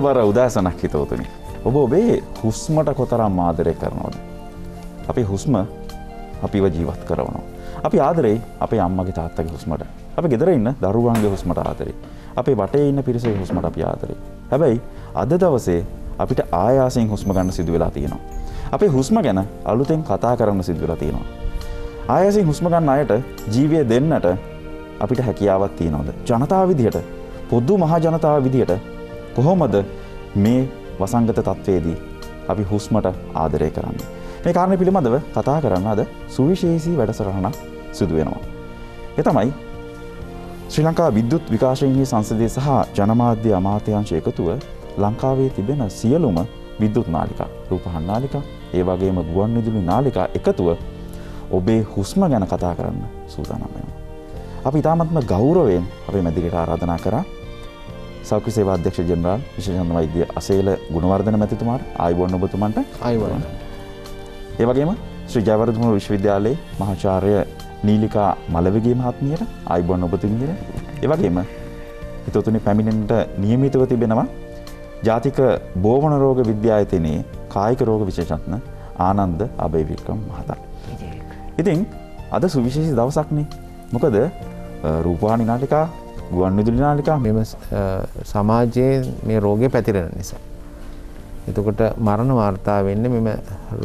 බර උදෑසනක් හිතවතුනි. ඔබ ඔබේ හුස්මට කොතරම් ආදරය කරනවද. අපි හුස්ම අපිව ජීවත් කරවනවා. අපි ආදරේ අපේ අම්මගේ තාත්තගේ හුස්මට අපි ගෙදර ඉන්න දරුවන්ගේ හුස්මට ආදරේ. අපේ වටේ ඉන්න පිරිසේ හුස්මට අපි ආදරේ. හැබැයි අද දවසේ අපිට ආයාසයෙන් හුස්ම ගන්න සිදු වෙලා තියෙනවා. අපේ හුස්ම ගැන අලුතෙන් කතා කරන්න සිදු වෙලා තියෙනවා. ආයාසයෙන් හුස්ම ගන්න අයට ජීවය දෙන්නට අපිට හැකියාවක් තියෙනවද? ජනතාව විදියට, පොදු මහා ජනතාව විදියට කොහොමද මේ වසංගත තත්ත්වේදී අපි හුස්මට ආදරය කරන්න. මේ කාරණ පිළිබඳව කතා කරන්න අද සුවිශේෂී වැඩසරහණ සිදුවෙනවා. එතමයි ශ්‍රී ලංකා විද්‍යුත් විකාශයෙන්හි සංසදය සහ ජනමාධ්‍ය අමාත්‍යංශ එකතුව ලංකාවේ තිබෙන සියලුම විද්‍යුත් නාලිකා රූපහන් නාලිකා ඒ වගේම ගුවන් විදුලි නාලිකා එකතුව ඔබේ හුස්ම ගැන කතා කරන්න සූදානම් වෙනවා. අපි ඉතාමත්ම ගෞරවයෙන් අපේ මැදිරියට ආරාධනා කරා සෞඛ්‍ය සේවා අධ්‍යක්ෂ ජෙනරාල් විශේෂඥ වෛද්‍ය අසේල ගුණවර්ධන මැතිතුමාට ආයුබෝවන් ඔබතුමන්ට ආයුබෝවන්. ඒ වගේම ශ්‍රී ජයවර්ධන විශ්වවිද්‍යාලයේ මහාචාර්ය නීලිකා මලවගේ මහත්මියට ආයුබෝවන් ඔබතුමියට ඒ වගේම හිතතුනි පැමිණෙන්නට නියමිතව තිබෙනවා ජාතික බෝවන රෝග විද්‍යායතනයේ කායික රෝග විශේෂඥ ආනන්ද අබේවික්‍රම මහතා. ඉතින් අද සුවිශේෂී දවසක්නේ. මොකද රූපවාහිනී නාලිකා ගුවන් විදුලි නාලිකා මෙම සමාජයේ මේ රෝගය පැතිරෙන නිසා. එතකොට මරණ වාර්තා වෙන්න මෙම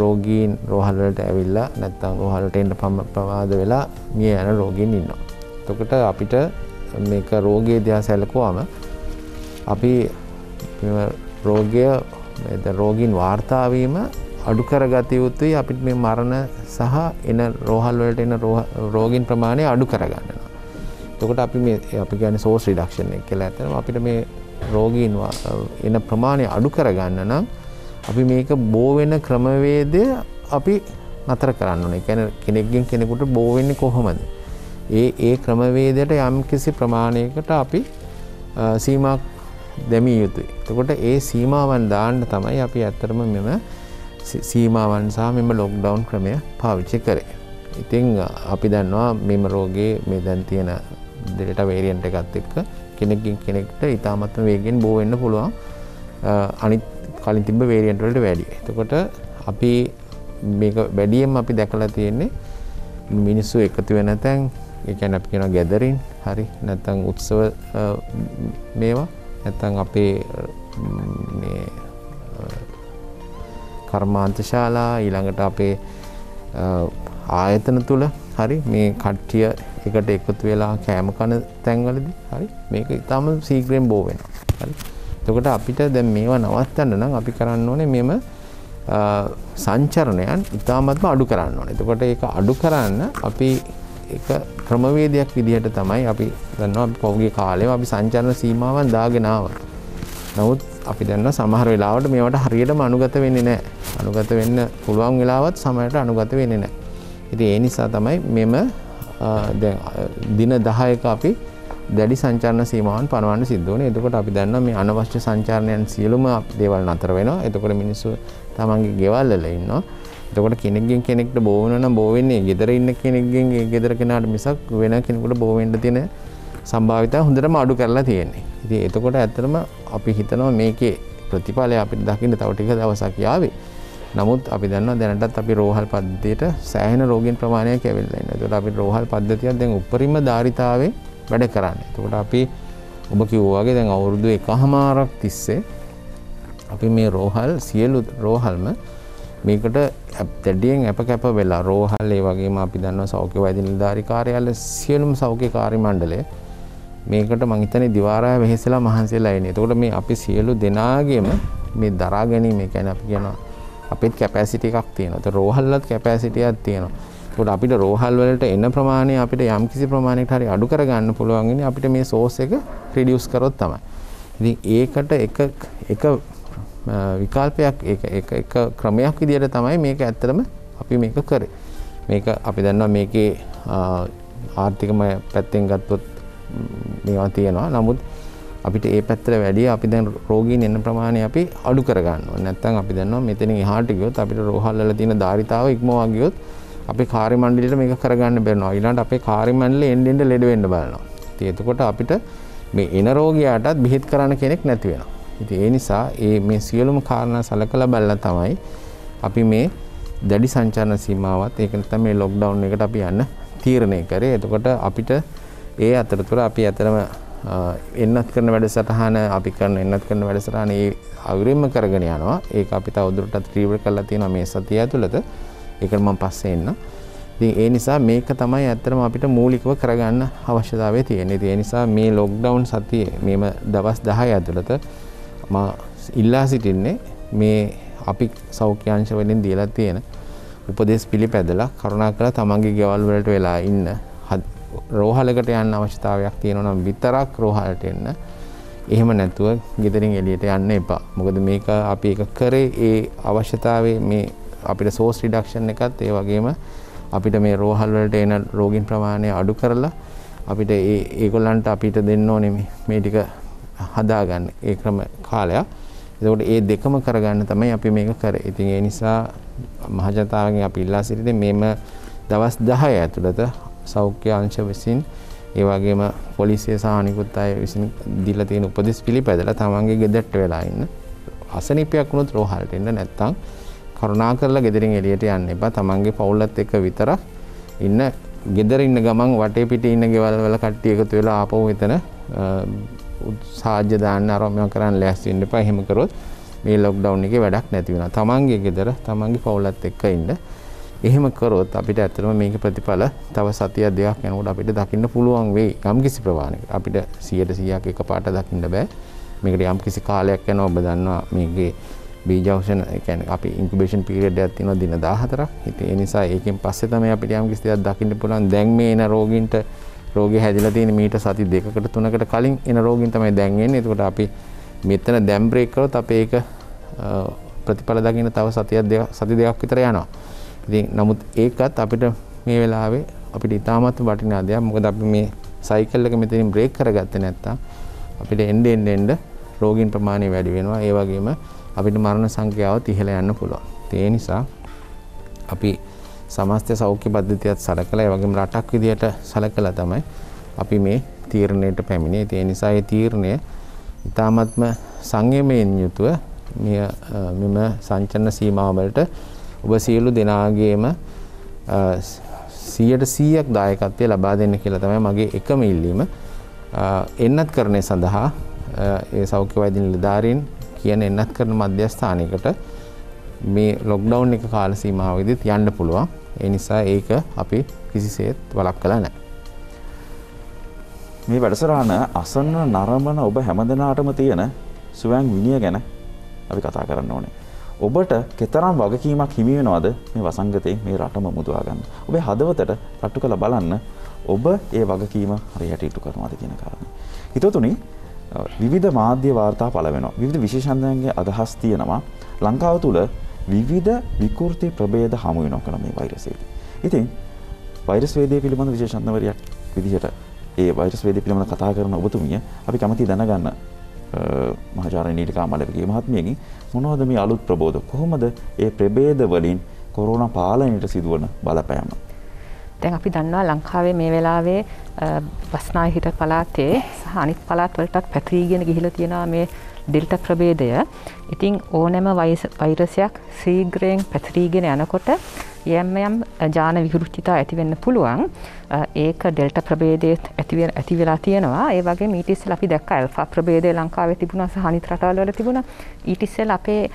රෝගීන් රෝහල්වලට ඇවිල්ලා නැත්තම් රෝහලට එන්න ප්‍රමාද වෙලා මිය යන රෝගීන් ඉන්නවා. එතකොට අපිට මේක රෝගයේ දයා සැලකුවාම අපි රෝගය රෝගීන් වාර්තාවීම අඩු කරගත යුතුයි අපිට මේ මරණ සහ එන රෝහල් වලට එන රෝගීන් ප්‍රමාණය අඩු කරගන්නවා. තොකට අපි මේ අපි ගැන සෝස් රිඩක්ෂණය කියලා ඇතන අපිට මේ රෝගීන්වා එන ප්‍රමාණය අඩු කරගන්න නම් අපි මේක බෝවෙන ක්‍රමවේදය අපි නතර කරන්න එකැන කෙනෙක්ගෙන් කෙනෙකුට බෝවෙන්නේ කොහොමද. ඒ ඒ ක්‍රමවේදයට යම් කිසි ප්‍රමාණයකට අපි සීමක් දැමිය යුතුයි. තකොට ඒ සීමාවන් දාන්න තමයි අපි ඇත්තරම මෙම සීමාවන් සහ මෙම ලොක්ඩවන් ක්‍රමය පාවිච්චි කරේ. ඉතිං අපි දන්නවා මෙම රෝගේ මේ දැන් තියෙන දෙට වේරියන්ට එකත් එක්ක කෙනෙකින් කෙනෙක්ට ඉතාමත්ම වේගෙන් බෝවෙන්න පුළුවන් අනිත් කලින් තිබ වේරියන්ටවලට වැඩි එතකොට අපි වැඩියම් අපි දැකලා තියෙන්නේ මිනිස්සු එකතු වෙන තැන් එකැන අපි කෙන ගැදරින් හරි නැතං උත්සව මේවා නැතන් අපේ කර්මාන්ත ශාලා ඊළඟට අපේ ආයතන තුළ හරි මේ කට්ටිය එකට එකතු වෙලා කෑම කන තැන්වලද හරි මේක ඉතාම සීග්‍රෙන් බෝවෙන හරි තකට අපිට දැ මේවා නවත්තන්න නම් අපි කරන්න ඕනේ මෙම සංචරණයන් ඉතාමත්ම අඩු කරන්න ඕනේ එතකොට ඒ අඩු කරන්න අපි එක ක්‍රමවේදයක් විදිහට තමයි අපි දන්නවා පෞගේ කාලය අපි සංචරණ සීමාවන් දාගෙනාව. නමුත් අපි දන්න සමහර වෙලාවට මේවට හරියටම අනුගත වෙන්නේ නෑ අනුගත වෙන්න පුළුවන් වෙලාවත් සමයට අනුගත වෙන්නේ නෑ. ඉති ඒ නිසා තමයි මෙම දින දහයක අපි දැඩි සංචාරණ සීමාවන් පනවන්න සිද්ධුවන එතකොට අපි දන්න මේ අනවශ්‍ය සංචාරණයන් සියලුම දේවල් අතර වෙන එතකොට මිනිස්සු තමන්ගේ ගෙවල්ලල ඉන්නවා එතකොට කෙනෙක්ගෙන් කෙනෙක්ට බෝවනන බෝවෙන්නේ ගෙදර ඉන්න කෙනෙක්ගෙන් ගෙදර කෙනාට මිසක් වෙන කෙනෙකුට බෝවෙන්ඩ තින සම්භාවිතා හොඳටම අඩු කරලා තියෙන්නේ ඉති එතකොට ඇත්තරම අපි හිතනවා මේකේ ප්‍රතිඵලය අපිට දකින්න තවටික දවසක් යාවේ නමුත් අපි දන්න දැනටත් අපි රෝහල් පද්ධතියට සෑහන රෝගෙන් ප්‍රමාණයක් ඇවිල්ලන්න තුට අපි රෝහල් පද්ධතියක් දැන් උපරිම ධාරිතාවේ වැඩ කරන්න තුකට අපි ඔබ කිව්වාගේ දැන් අවුරුදු එක හමාරක් තිස්සේ අපි මේ රෝහල් සියලු රෝහල්ම මේකට තැඩියෙන් අප කැප වෙලා රෝහල් ඒ වගේම අපි දන්න සෞඛ්‍ය වෛද්‍ය නිලධාරිකාරයාල සියලුම සෞඛ්‍ය කාර්ය මණ්ඩලය මේකට මං හිතන්නේ දිවාරය වෙහෙසලා මහන්සිලා එන්නේ. එතකොට මේ අපි සියලු දෙනාගේම මේ දරා ගැනීම කියන්නේ අපි කියනවා අපිත් කැපෑසිට එකක් තියෙනත රෝහල්ලත් කැපෑසිටියත් තියෙනවා තුොට අපිට රෝහල් වලට එන්න ප්‍රමාණය අපිට යම් කිසි ප්‍රමාණයට හරි අඩු කරගන්න පුළුවන්ගෙන අපිට මේ සෝස එක ප්‍රඩියස් කරොත් තමයි ඒකට එක එක විකල්පයක් එක ක්‍රමයක් විදියට තමයි මේක ඇත්තරම අපි මේක කරේ මේක අපි දන්නවා මේකේ ආර්ථිකම පැත්තෙන් ගත්තොත් මේවා තියෙනවා නමුත් අපිට ඒ පැත්තර වැඩිය අපි දැන් රෝගීන් එන්න ප්‍රමාණය අපි අඩු කරගන්න නැත්තන් අපි දන්නවා මෙතන හාටිගයොත් අපිට රෝහල්ල තින ධරිතාව ඉක්මවාගියොත් අපි කාරිමණ්ඩිලට මේ කරගන්න බෙනවා ඉලාට අපේ කාරිමණ්ඩල එන්ඩෙන්ට ලෙඩවෙන්න බලනවා තියතකොට අපිට මේ එන රෝගයාටත් බිහිත් කරන්න කෙනෙක් නැතිවෙන. ඉති ඒ නිසා ඒ මේ සියලුම කාරණ සලකළ බැල්ල තමයි අපි මේ දැඩි සංචාන සීමාවත් ඒකනත මේ ලොක්්ඩව් එකට අපි යන්න තීරණය කරේ එතකොට අපිට ඒ අතරතුර අපි ඇතරම එන්නත් කරන වැඩසටහන අපි කරන එන්නත් කරන වැඩසටහන ඒ අගරිම්ම කරගෙන යනවා ඒක අපි තවදුරටත් ත්‍රීවර කරලා තියෙනවා මේ සතිය ඇතුළත ඒකට මම පස්සේ එන්න. ඉතින් ඒ නිසා මේක තමයි ඇත්තටම අපිට මූලිකව කරගන්න අවශ්‍යතාවය තියෙන්නේ. ඉතින් ඒ නිසා මේ ලොක්ඩවුන් සතියේ මේම දවස් 10 ඇතුළත මම ඉල්ලා සිටින්නේ මේ අපි සෞඛ්‍ය අංශ වලින් දීලා තියෙන උපදේශ පිළිපැදලා කරුණාකරලා තමන්ගේ ගෙවල් වලට වෙලා ඉන්න රෝහලකට යන්න අවශ්‍යතාවයක් තියෙනනම් විතරක් රෝහලට එන්න එහෙම නැතුව ගෙදරින් එලියට යන්න එපා මොකද මේක අපි එක කරේ ඒ අවශ්‍යතාවේ මේ අපිට සෝස් රිඩක්ෂන් එකත් ඒ වගේම අපිට මේ රෝහල්වලට එන රෝගින් ප්‍රමාණය අඩු කරලා අපිට ඒ ඒගොල්ලන්ට අපිට දෙන්න ඕනේ මේ ටික හදාගන්න ඒ ක්‍රම කාලයක්. එතකොට ඒ දෙකම කරගන්න තමයි අපි මේක කරේ. ඉතින් ඒ නිසා මහජනතාවගෙන් අපි ඉල්ලා සිටින්නේ මේම දවස් 10 ඇතුළත සෞඛ්‍ය අංශ විසින් ඒවාගේම පොලිසිය සානිකුත් අය විසින් දිල තියෙන උපදෙස් පිළිපැදල තමන්ගේ ගෙදට්ට වෙලා ඉන්න අසනිපයක් වුණුත් රෝහල්ට එන්න නැත්තං කරුණා කරලා ගෙදරින් එලියට යන්න එපා තමන්ගේ පවුල්ලත් එක විතරක් ඉන්න ගෙදර ඉන්න ගමන් වටේ පිට ඉන්න ගෙවල් වල කට්ටිය එකතු වෙලා ආපහු එතන සාජ්‍ය දාන්න ආරම්භ කරන්න ලෑස්ති වෙන්න එපා එහෙම කරොත් මේ ලොක්ඩවුන් එකේ වැඩක් නැති වෙනවා. තමන්ගේ ගෙදර තමන්ගේ පවුලත් එක්ක ඉන්න එහෙම කරොත් අපිට ඇත්තටම මේක ප්‍රතිඵල තව සතිය දෙකක් යනකොට අපිට දකින්න පුළුවන් වෙයි. යම්කිසි ප්‍රමාණයකට අපිට 100%ක් එකපාරට දකින්න බෑ. මේකට යම්කිසි කාලයක් යනවා ඔබ දන්නවා මේකේ බීජවෂණ එකැන අපි ඉන්කබේෂන් පිරිඩ ඇතින දින දාහතර හිතේ නිසා ඒකින් පස්සෙ තම අපිට යම් කිසියක් දකින්න පුළන් දැන් මේ එන රෝගින්ට රෝග හැදිල තියෙන මීට සති දෙකට තුනකට කලින් එන රෝගින් තමයි දැන්ගෙන් එතකොට අපි මෙතන දැම්බ්‍රේකරොත් අප ඒක ප්‍රතිඵල දකින්න තව සතියක් සති දෙයක් විතර යනවා ඉතින් නමුත් ඒකත් අපිට මේ වෙලාවේ අපිට ඉතාමත් වටිනා දෙයක්. මොකද අපි මේ සයිකල් එක මෙතනින් බ්‍රේක් කරගත්තේ නැත්තම් අපිට එන්න එන්න එන්න රෝගීන් ප්‍රමාණය වැඩි වෙනවා. ඒ වගේම අපිට මරණ සංඛ්‍යාවත් ඉහළ යන්න පුළුවන්. ඒ නිසා අපි සමස්ත සෞඛ්‍ය පද්ධතියත් සලකලා ඒ වගේම රටක් විදියට සලකලා තමයි අපි මේ තීරණයට පැමිණේ. ඒ නිසා මේ තීරණය ඉතාමත්ම සංයමයෙන් යුතුව මෙම සංචලන සීමාවලට ඔබ සියලු දෙනාගේම සියයට සීයක් දායකත්වය ලබා දෙන්න කියලා තමයි මගේ එකම ඉල්ලීම එන්නත් කරණය සඳහා ඒ සෞඛ්‍ය වෛදින නිලධාරීන් කියන එන්නත් කරන මධ්‍යස්ථානයකට මේ ලොක්ඩවුන් එක කාල සීමාවදිත් යන්න පුළුවන් ඒ නිසා ඒක අපි කිසිසේත් වලක් කලා නෑ. මේ වැඩසරාන අසන්න නරමන ඔබ හැමදනාටම තියෙන සුවෑන් විනිය ගැන අපි කතා කරන්න ඕනේ. ඔබට කෙතරම් වගකීමක් හිමි වෙනවද මේ වසංගතයෙන් මේ රටම මුදවා ගන්න. ඔබේ හදවතට තට්ටු කළ බලන්න ඔබ ඒ වගකීම හරියට ඉටු කරනවාද කියන කාරණේ. හිතතුනි විවිධ මාධ්‍ය වාර්තා පළ වෙනවා. විවිධ විශේෂඥයන්ගේ අදහස් තියෙනවා. ලංකාව තුල විවිධ විකෘති ප්‍රභේද හමු වෙනවා කරන මේ වෛරසය. ඉතින් වෛරස් වේදය පිළිබඳ විශේෂඥවරයෙක් විදිහට ඒ වෛරස් වේදය පිළිබඳ කතා කරන ඔබතුමිය අපි කැමති දැනගන්න මහාචාර්ය නීලිකා මලපගේ මහත්මියගෙන් මොනවද මේ අලුත් ප්‍රබෝධ කොහොමද ඒ ප්‍රභේද වලින් කොරෝනා පාලනයට සිදුවන බලපෑම දැන් අපි දන්නවා ලංකාවේ මේ වෙලාවේ බස්නාහිර පළාතේ සහ අනිත් පළාත්වලටත් පැතිරීගෙන ගිහිලා තියෙනවා මේ ඩෙල්ට ප්‍රබේදය ඉතිං ඕනෑම වෛරසයක් සීග්‍රයෙන් පැතිරීගෙන යනකොට යම් යම් ජාන විකෘෂ්ටිතා ඇතිවෙන්න පුළුවන් ඒක ඩෙල්ට ප්‍රබේදයත් ඇතිව ඇතිවෙලා තියෙනවා ඒවගේ මීටිස් ලි දක් ඇල්ා ප්‍රබේදය ලංකාව තිබුණ සහනිත රටවල්ල තිබුණ ඊටිස්සෙල් අපේ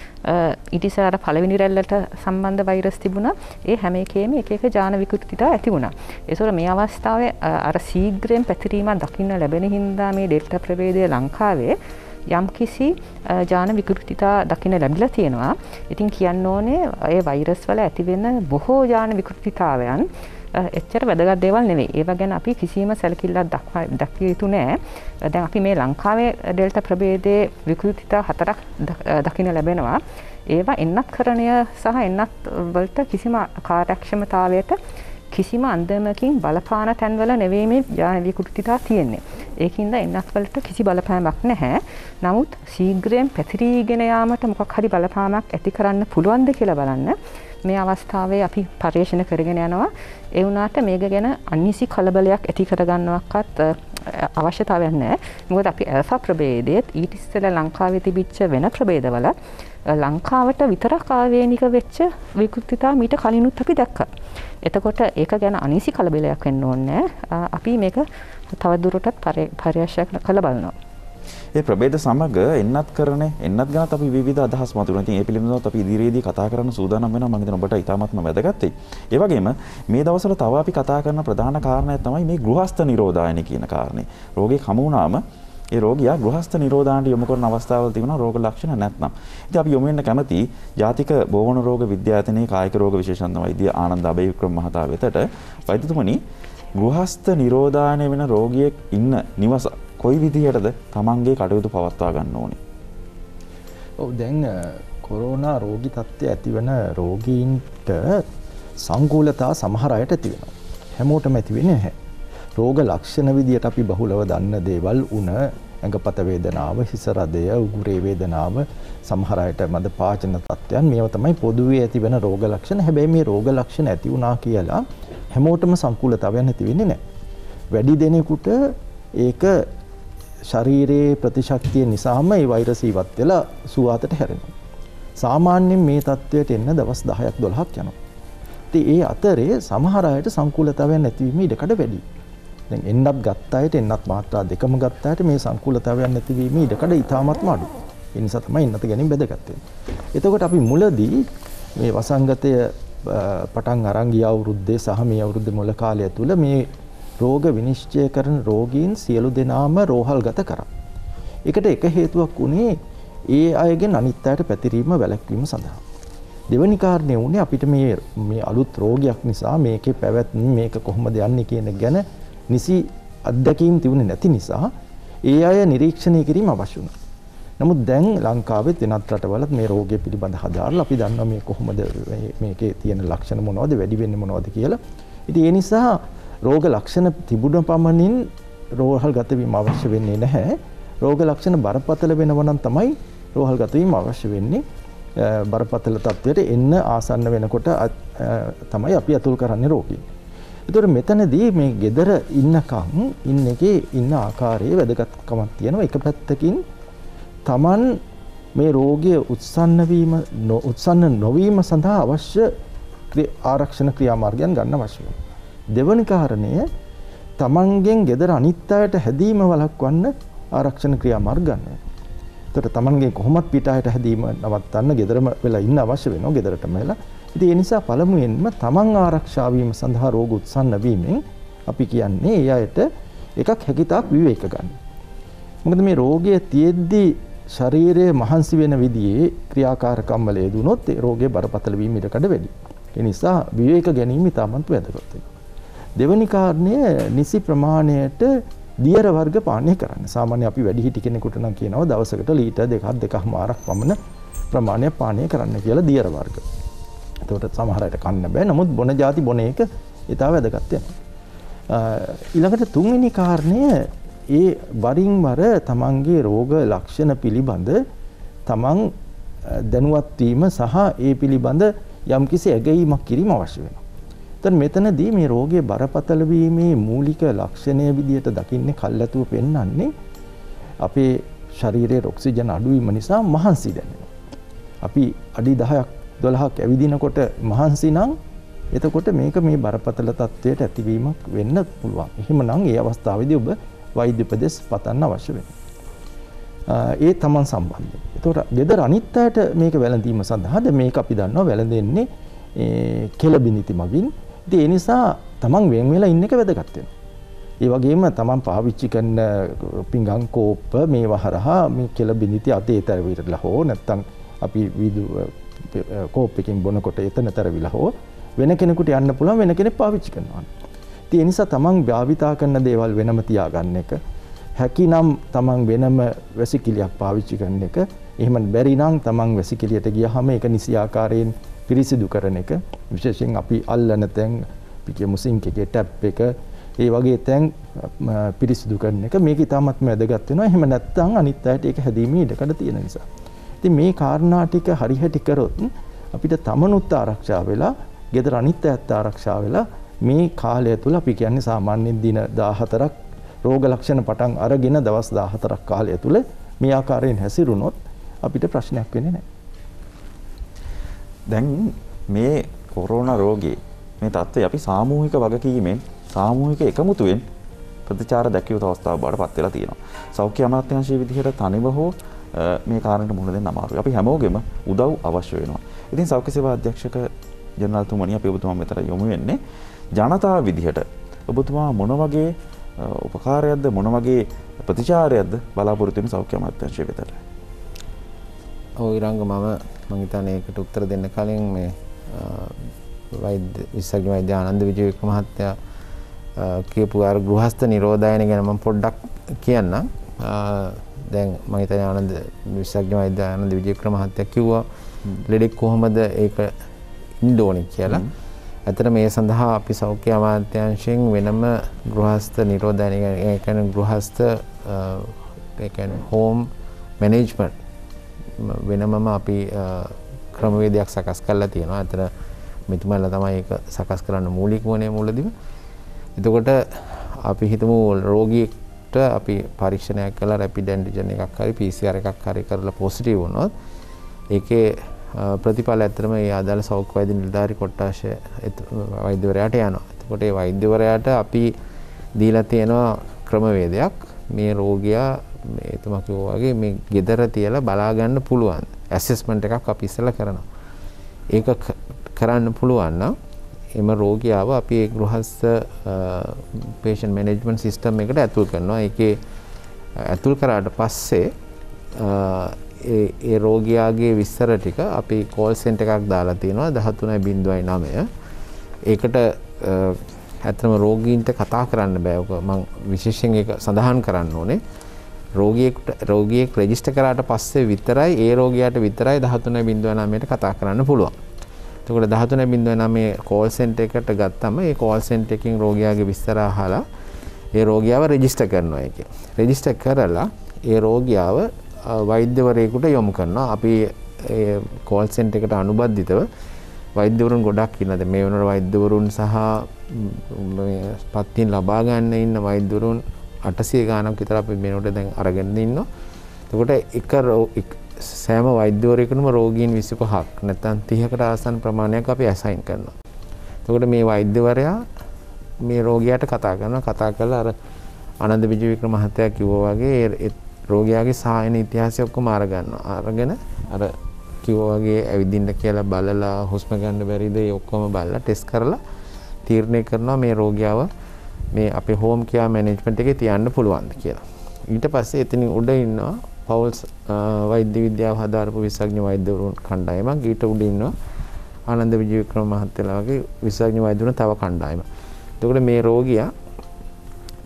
ඉටිසරට පලවිනිරැල්ලට සම්බන්ධ වෛරස් තිබුණ ඒ හැමකේම එකක ජාන විකෘතිතා ඇතිවුණ එසොර මේ අවස්ථාව අර සීග්‍රයෙන් පැතිරීම දකින්න ලැබෙන හින්දා මේ ඩෙල්ට ප්‍රබේදය ලංකාවේ යම්කිසි ජාන විකෘතිතා දකින ලැබිලා තියෙනවා. ඉතින් කියන්න ඕනේ ඒ වෛරස් වල ඇතිවෙන්න බොහෝ ජාන විකෘතිතාවයන් එච්චර වැදගත් දේවල් නෙවේ ඒව ගැන අපි කිසිීම සැලකිල්ලක් දක්වා දක්විය යුතු නෑ දැන් අපි මේ ලංකාවේ ඩෙල්ට ප්‍රබේදය විකෘතිතා හතරක් දකින ලැබෙනවා ඒවා එන්නත් කරණය සහ එන්නත් වලට කිසිම කාරක්ෂමතාවයට කිසිම අන්දමකින් බලපාන තැන්වල නෙවෙයි මේ ජානවිකුටිතා තියෙන්නේ. ඒකින්ද NF වලට කිසි බලපෑමක් නැහැ. නමුත් ශීඝ්‍රයෙන් පැතිරීගෙන යාමට මොකක් හරි බලපෑමක් ඇති කරන්න පුළුවන්ද කියලා බලන්න. මේ අවස්ථාවේ අපි පර්යේෂණ කරගෙන යනවා. ඒ වුණාට මේක ගැන අනිසි කලබලයක් ඇති කරගන්නවක්වත් අවශ්‍යතාවයක් නැහැ. මොකද අපි ඇල්ෆා ප්‍රභේදයේත් ඊට ඉස්සෙල්ලා ලංකාවේ තිබිච්ච වෙන ප්‍රභේදවල ලංකාවට විතරක් ආවේනික වෙච්ච විකෘතිතා මීට කලිනුත් අපි දැක්ක. එතකොට ඒක ගැන අනිසි කලබලයක් වෙන්න ඕන්නෑ අපි මේක තවදුරටත් පර්යශයක් කළ බලනවා. ඒ ප්‍රබේද සමග එන්නත් කරන එන්නත් ගැන අපි විවිධ අදහස් මතුවන ඉතින් ඒ පිළිබඳව අපි ඉදිරියේදී කතා කරන්න සූදානම් වෙනවා මම හිතන ඔබට ඉතාමත්ම වැදගත් වෙයි. ඒ වගේම මේ දවස්වල තව අපි කතා කරන ප්‍රධාන කාරණය තමයි මේ ගෘහස්ත නිරෝධායන කියන කාරණේ. රෝගේ හමු වුණාම ඒ රෝගියා ගෘහස්ත නිරෝධාන්ට යොමු කරන අවස්ථාවල් තිබෙනවා රෝග ලක්ෂණ නැත්නම්. ඉතින් අපි යොමු වෙන්න කැමති ජාතික බෝවන රෝග විද්‍යායතනයේ කායික රෝග විශේෂඥ වෛද්‍ය ආනන්ද අබේවික්‍රම මහතා වෙතට වෛද්‍යතුමනි ගෘහස්ත නිරෝධායන වෙන රෝගියෙක් ඉන්න නිවස කොයි විදිහටද Tamanගේ කටයුතු පවත්වා ගන්න ඕනේ? ඔව් දැන් කොරෝනා රෝගී තත්ත්වය ඇතිවන රෝගීන්ට සංකූලතා සමහර අයට ඇති වෙනවා. හැමෝටම ඇති වෙන්නේ නැහැ. රෝග ලක්ෂණ විදියට අපි බහුලව දන්න දේවල් උන ඇඟපත වේදනාව, හිස රදය, උගුරේ වේදනාව, සමහර අයට මද පාචන තත්ත්වයන් මේව තමයි පොදුවේ ඇතිවන රෝග ලක්ෂණ. හැබැයි මේ රෝග ලක්ෂණ ඇති වුණා කියලා හැමෝටම සංකූලතාවයන් ඇති වෙන්නේ නැහැ. වැඩි දෙනෙකුට ඒක ශරීරයේ ප්‍රතිශක්තිය නිසාම ඒ වෛරස ඉවත් වෙලා සුවාතට හැරෙනවා. සාමාන්‍යයෙන් මේ තත්ත්වයට එන්න දවස් 10ක් 12ක් යනවා. ඉතින් ඒ අතරේ සමහර අයට සංකූලතාවයන් ඇතිවීම ඉඩකඩ වැඩියි. දැන් එන්නත් ගත්ත අයට එන්නත් මාත්‍රා දෙකම ගත්ත අයට මේ සංකූලතාවයන් නැතිවීම ඉඩකඩ ඉතාමත්ම අඩුයි. ඒ නිසා තමයි එන්නත ගැනීම වැදගත් වෙන්නේ. එතකොට අපි මුලදී මේ වසංගතය පටන් අරන් ගිය අවුරුද්දේ සහ මේ අවුරුද්දේ මුල කාලය තුල මේ රෝග විනිශ්චය කරන රෝගීන් සියලු දෙනාම රෝහල්ගත කරා. ඒකට එක හේතුවක් වුණේ ඒ අයගෙන් අනිත් අයට පැතිරීම වැළැක්වීම සඳහා. දෙවනි කාරණේ වුණේ අපිට මේ මේ අලුත් රෝගයක් නිසා මේකේ පැවැත්ම මේක කොහොමද යන්නේ කියන ගැන නිසි අත්දැකීම් තිබුණේ නැති නිසා ඒ අය නිරීක්ෂණය කිරීම අවශ්‍ය වුණා. නමුත් දැන් ලංකාවෙත් වෙනත් රටවලත් මේ රෝගය පිළිබඳ හදාරලා අපි දන්නවා මේ කොහොමද මේකේ තියෙන ලක්ෂණ මොනවද වැඩි වෙන්නේ මොනවද කියලා. ඉතින් ඒ නිසා රෝග ලක්ෂණ තිබුණ පමණින් රෝහල් ගතවීම අවශ්‍ය වෙන්නේ නැහැ. රෝග ලක්ෂණ බරපතල වෙනවා නම් තමයි රෝහල් ගතවීම අවශ්‍ය වෙන්නේ. බරපතල තත්ත්වයට එන්න ආසන්න වෙනකොට තමයි අපි අතුල් කරන්නේ රෝගීන්. එතකොට මෙතනදී මේ gedara ඉන්නකම් ඉන්න එකේ ඉන්න ආකාරයේ වැදගත්කමක් තියෙනවා එක පැත්තකින් Taman මේ රෝගය උත්සන්න වීම උත්සන්න නොවීම සඳහා අවශ්‍ය ආරක්ෂණ ක්‍රියාමාර්ගයන් ගන්න අවශ්‍ය වෙනවා දෙවන කාරණය Tamanගෙන් gedara අනිත් අයට හැදීම වළක්වන්න ආරක්ෂණ ක්‍රියාමාර්ග ගන්න වෙනවා එතකොට Tamanගෙන් කොහොමත් පිටායට හැදීම නවත්තන්න gedarම වෙලා ඉන්න අවශ්‍ය වෙනවා gedarටම වෙලා ඉතින් ඒ නිසා පළමුවෙන්ම තමන් ආරක්ෂා වීම සඳහා රෝග උත්සන්න වීමෙන් අපි කියන්නේ ඒ අයට එකක් හැකියතාක් විවේක ගන්න. මොකද මේ රෝගය තියෙද්දී ශරීරයේ මහන්සි වෙන විදිහේ ක්‍රියාකාරකම් වල යෙදුනොත් ඒ රෝගේ බරපතල වීම ඉඩකඩ වැඩි. ඒ නිසා විවේක ගැනීම ඉතාමත් වැදගත් වෙනවා. දෙවැනි කාරණය නිසි ප්‍රමාණයට දියර වර්ග පානය කරන්න. සාමාන්‍ය අපි වැඩිහිටි කෙනෙකුට නම් කියනවා දවසකට ලීටර් දෙකක් දෙකක්මාරක් පමණ ප්‍රමාණයක් පානය කරන්න කියලා දියර වර්ග. එතවට සමහරයට කන්න බෑ නමුත් බොන ජාති බොන එක ඉතා වැදගත්ය. ඉළඟට තුන්වෙනි කාරණය ඒ වරින් වර තමන්ගේ රෝග ලක්ෂණ පිළිබඳ තමන් දැනුවත්වීම සහ ඒ පිළිබඳ යම් කිසි ඇගැීමක් කිරීම අවශ්‍ය වෙන. තන් මෙතනදී මේ රෝගය බරපතලවීමේ මූලික ලක්ෂණය විදියට දකින්නේ කල්ලතුව පෙන්නන්නේ අපේ ශරීරයේ රොක්සිජන අඩුවීම නිසා මහන්සි දැනෙන. අපි අඩි දහයක් දොළහක් ඇවිදිනකොට මහන්සි නම් එතකොට මේක මේ බරපතල තත්ත්වයට ඇතිවීමක් වෙන්න පුළුවන්. එහෙම නම් ඒ අවස්ථාවේදී ඔබ වෛද්‍ය උපදෙස් පතන්න අවශ්‍ය වෙනවා. ඒ තමන් සම්බන්ධ. එතකොට gedara අනිත් අයට මේක වැළඳීම සඳහාද මේක අපි දන්නවා වැළඳෙන්නේ කෙලබිනිති මගින්. ඉතින් ඒ නිසා තමන් වෙන් වෙලා ඉන්න එක වැදගත් වෙනවා. ඒ වගේම තමන් පාවිච්චි කරන පිංගම් කෝප්ප මේවා හරහා මේ කෙලබිනිති අතේ තරවිරලා හෝ නැත්තම් අපි විදු කෝප් එකකින් බොනකොට එතනතර විලා හෝ වෙන කෙනෙකුට යන්න පුළුවන් වෙන කෙනෙක් පාවිච්චි කරනවා. ඉතින් ඒ නිසා තමන් භාවිතා කරන දේවල් වෙනම තියාගන්න එක හැකිනම් තමන් වෙනම වැසිකිලියක් පාවිච්චි කරන එක එහෙම බැරි නම් තමන් වැසිකිලියට ගියහම ඒක නිසි ආකාරයෙන් පිරිසිදු කරන එක විශේෂයෙන් අපි අල්ලන තැන් අපි කියමු සිංක් එකේ ටැප් එක ඒ වගේ තැන් පිරිසිදු කරන එක මේක ඉතාමත් වැදගත් වෙනවා. එහෙම නැත්නම් අනිත් අයට ඒක හැදීමේ ඉඩකඩ තියෙන නිසා. ඉතින් මේ කාරණා ටික හරිහැටි කරොත් අපිට තමනුත් ආරක්ෂා වෙලා ගෙදර අනිත් අයත් ආරක්ෂා වෙලා මේ කාලය තුල අපි කියන්නේ සාමාන්‍යයෙන් දින 14ක් රෝග ලක්ෂණ පටන් අරගෙන දවස් 14ක් කාලය තුල මේ ආකාරයෙන් හැසිරුණොත් අපිට ප්‍රශ්නයක් වෙන්නේ නැහැ. දැන් මේ කොරෝනා රෝගේ මේ தත්ත්වය අපි සාමූහික වගකීමෙන් සාමූහික එකමුතුවෙන් ප්‍රතිචාර දැකිය යුතු අවස්ථාවක් බවට පත් වෙලා තියෙනවා. සෞඛ්‍ය අමාත්‍යාංශයේ විදිහට තනිව හෝ මේ කාරණට මුහුණ දෙන්න අමාරුයි. අපි හැමෝගෙම උදව් අවශ්‍ය වෙනවා. ඉතින් සෞඛ්‍ය සේවා අධ්‍යක්ෂක ජනරාල්තුමනි අපි ඔබතුමා මෙතන යොමු වෙන්නේ ජනතාව විදිහට ඔබතුමා මොන වගේ උපකාරයක්ද මොන වගේ ප්‍රතිචාරයක්ද බලාපොරොත්තු වෙන සෞඛ්‍ය අමාත්‍යාංශය වෙතට? ඔව් ඉරංග මම මම හිතන්නේ ඒකට උත්තර දෙන්න කලින් මේ වෛද්‍ය විශේෂඥ වෛද්‍ය ආනන්ද විජේක මහත්තයා කියපු අර ගෘහස්ත නිරෝධායන ගැන මම පොඩ්ඩක් කියන්නම්. දැන් මහිතන ආනන්ද විශක්්‍ය මයිධානන්ද විජයක්‍ර මහත්තය කිව්වා ලෙඩෙක් කොහොමද ඒක ඉන්ඩෝනි කියලා ඇතට මේ සඳහා අපි සෞඛ්‍ය අමාත්‍යංශයෙන් වෙනම ගෘහස්ත නිරෝධනයන ගෘහස්ත හෝම් මැනේජ්මට් වෙනමම අපි ක්‍රමවේදයක් සකස් කරලා තියෙනවා ඇතර මෙතුමල්ල තමයි සකස් කරන්න මූලික වනය මුලදිව එතකොට අපි හිතමු රෝගියෙක් කෙනෙකුට අපි පරීක්ෂණයක් කළ රැපිඩ ඇන්ටිජන් එකක් හරි PCR එකක් හරි කරලා පොසිටිව් වුණොත් ඒකේ ප්‍රතිඵල ඇත්තටම ඒ අදාළ සෞඛ්‍ය වෛද්‍ය නිලධාරී කොට්ටාශය වෛද්‍යවරයාට යනවා. එතකොට ඒ වෛද්‍යවරයාට අපි දීලා තියෙනවා ක්‍රමවේදයක් මේ රෝගියා මේ එතුමා කිව්වා වගේ මේ gedara තියලා බලා ගන්න පුළුවන්. ඇසෙස්මන්ට් එකක් අපි ඉස්සෙල්ලා කරනවා. ඒක කරන්න පුළුවන් නම් එම රෝගියාව අපි ගෘහස්ස පේෂන් මැනෙජ්මන් සිිස්ටම් එකට ඇතුල් කරනවා එක ඇතුල් කරාට පස්සේ ඒ රෝගයාගේ විස්සර ටික අපි කෝල් සෙන්ට එකක් දාලා තියෙනවා දහතුනයි බිඳුවයි නමය ඒකට ඇතම රෝගීන්ට කතා කරන්න බෑවක මං විශේෂෙන් සඳහන් කරන්න ඕනේ රෝගියෙක්ට රෝගියෙක් රෙජිස්ට කරාට පස්සේ විතරයි ඒ රෝගයාට විතරයි දහතුන බිඳුවනමයට කතා කරන්න පුළුවන් එතකොට 13.09 කෝල් සෙන්ටර් එකට ගත්තම ඒ කෝල් සෙන්ටර් එකකින් රෝගියාගේ විස්තර අහලා ඒ රෝගියාව රෙජිස්ටර් කරනවා ඒකේ. රෙජිස්ටර් කරලා ඒ රෝගියාව වෛද්‍යවරයෙකුට යොමු කරනවා. අපි ඒ කෝල් සෙන්ටර් එකට අනුබද්ධිතව වෛද්‍යවරුන් ගොඩක් ඉන්නද මේ වෙනකොට වෛද්‍යවරුන් සහ පත්තින් ලබා ගන්න ඉන්න වෛද්‍යවරුන් 800 ගානක් විතර අපි මේනකොට දැන් අරගෙන ඉන්නවා. එතකොට එක සෑම වෛද්‍යවරයෙකුටම රෝගීන් 25ක් නැත්නම් 30කට ආසන්න ප්‍රමාණයක් අපි ඇසයින් කරනවා. එතකොට මේ වෛද්‍යවරයා මේ රෝගියාට කතා කරනවා කතා කරලා අර ආනන්ද විජය වික්‍රම මහත්තයා කිව්වා වගේ ඒ රෝගියාගේ සායන ඉතිහාසය ඔක්කොම අරගන්නවා. අරගෙන අර කිව්වා වගේ ඇවිදින්න කියලා බලලා හුස්ම ගන්න බැරිද ඒ ඔක්කොම බලලා ටෙස්ට් කරලා තීරණය කරනවා මේ රෝගියාව මේ අපේ හෝම් කියා මැනේජ්මන්ට් එකේ තියන්න පුළුවන්ද කියලා. ඊට පස්සේ එතන උඩ ඉන්නවා පවුල්ස් වෛද්‍ය විද්‍යාව හදාරපු විසඥ වෛද්‍යවරුන් කණ්ඩායමක් ඊට උඩ ඉන්නවා ආනන්ද විජේවික්‍රම මහත්තයලා වගේ විසඥ වෛද්‍යවරුන් තව කණ්ඩායමක්. එතකොට මේ රෝගියා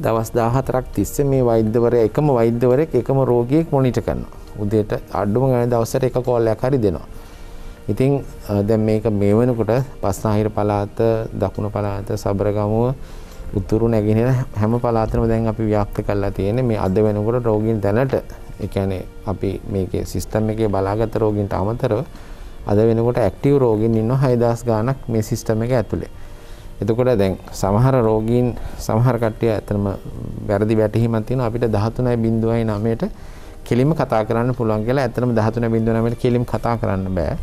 දවස් 14ක් තිස්සේ මේ වෛද්‍යවරයා එකම වෛද්‍යවරයෙක් එකම රෝගියෙක් මොනිටර් කරනවා. උදේට අඩුම ගානේ දවසට එක කෝල් එකක් හරි දෙනවා. ඉතින් දැන් මේක මේ වෙනකොට පස්නාහිර පළාත, දකුණු පළාත, සබරගමුව, උතුරු නැගෙනහිර හැම පළාතෙම දැන් අපි ව්‍යාප්ත කරලා තියෙන්නේ මේ අද වෙනකොට රෝගීන් දැනට එකැනේ අපි මේක සිිස්ටම් එකේ බලාගත රෝගින්ට අමතරව අද වෙනකොට ඇක්ටව රෝගින් ඉන්න හයිදස් ගානක් මේ සිිස්ටම එක ඇතුළේ එතකොට දැන් සමහර රෝගීන් සමහර කට්ටිය ඇතනම වැරදි වැටහිමත් තියෙනවා අපිට 13යි බිඳුවයි 9ට කෙලිම කතා කරන්න පුළුවන් කියලා ඇත්තටම 13 බිඳුව 9ට කෙලිම කතා කරන්න බෑ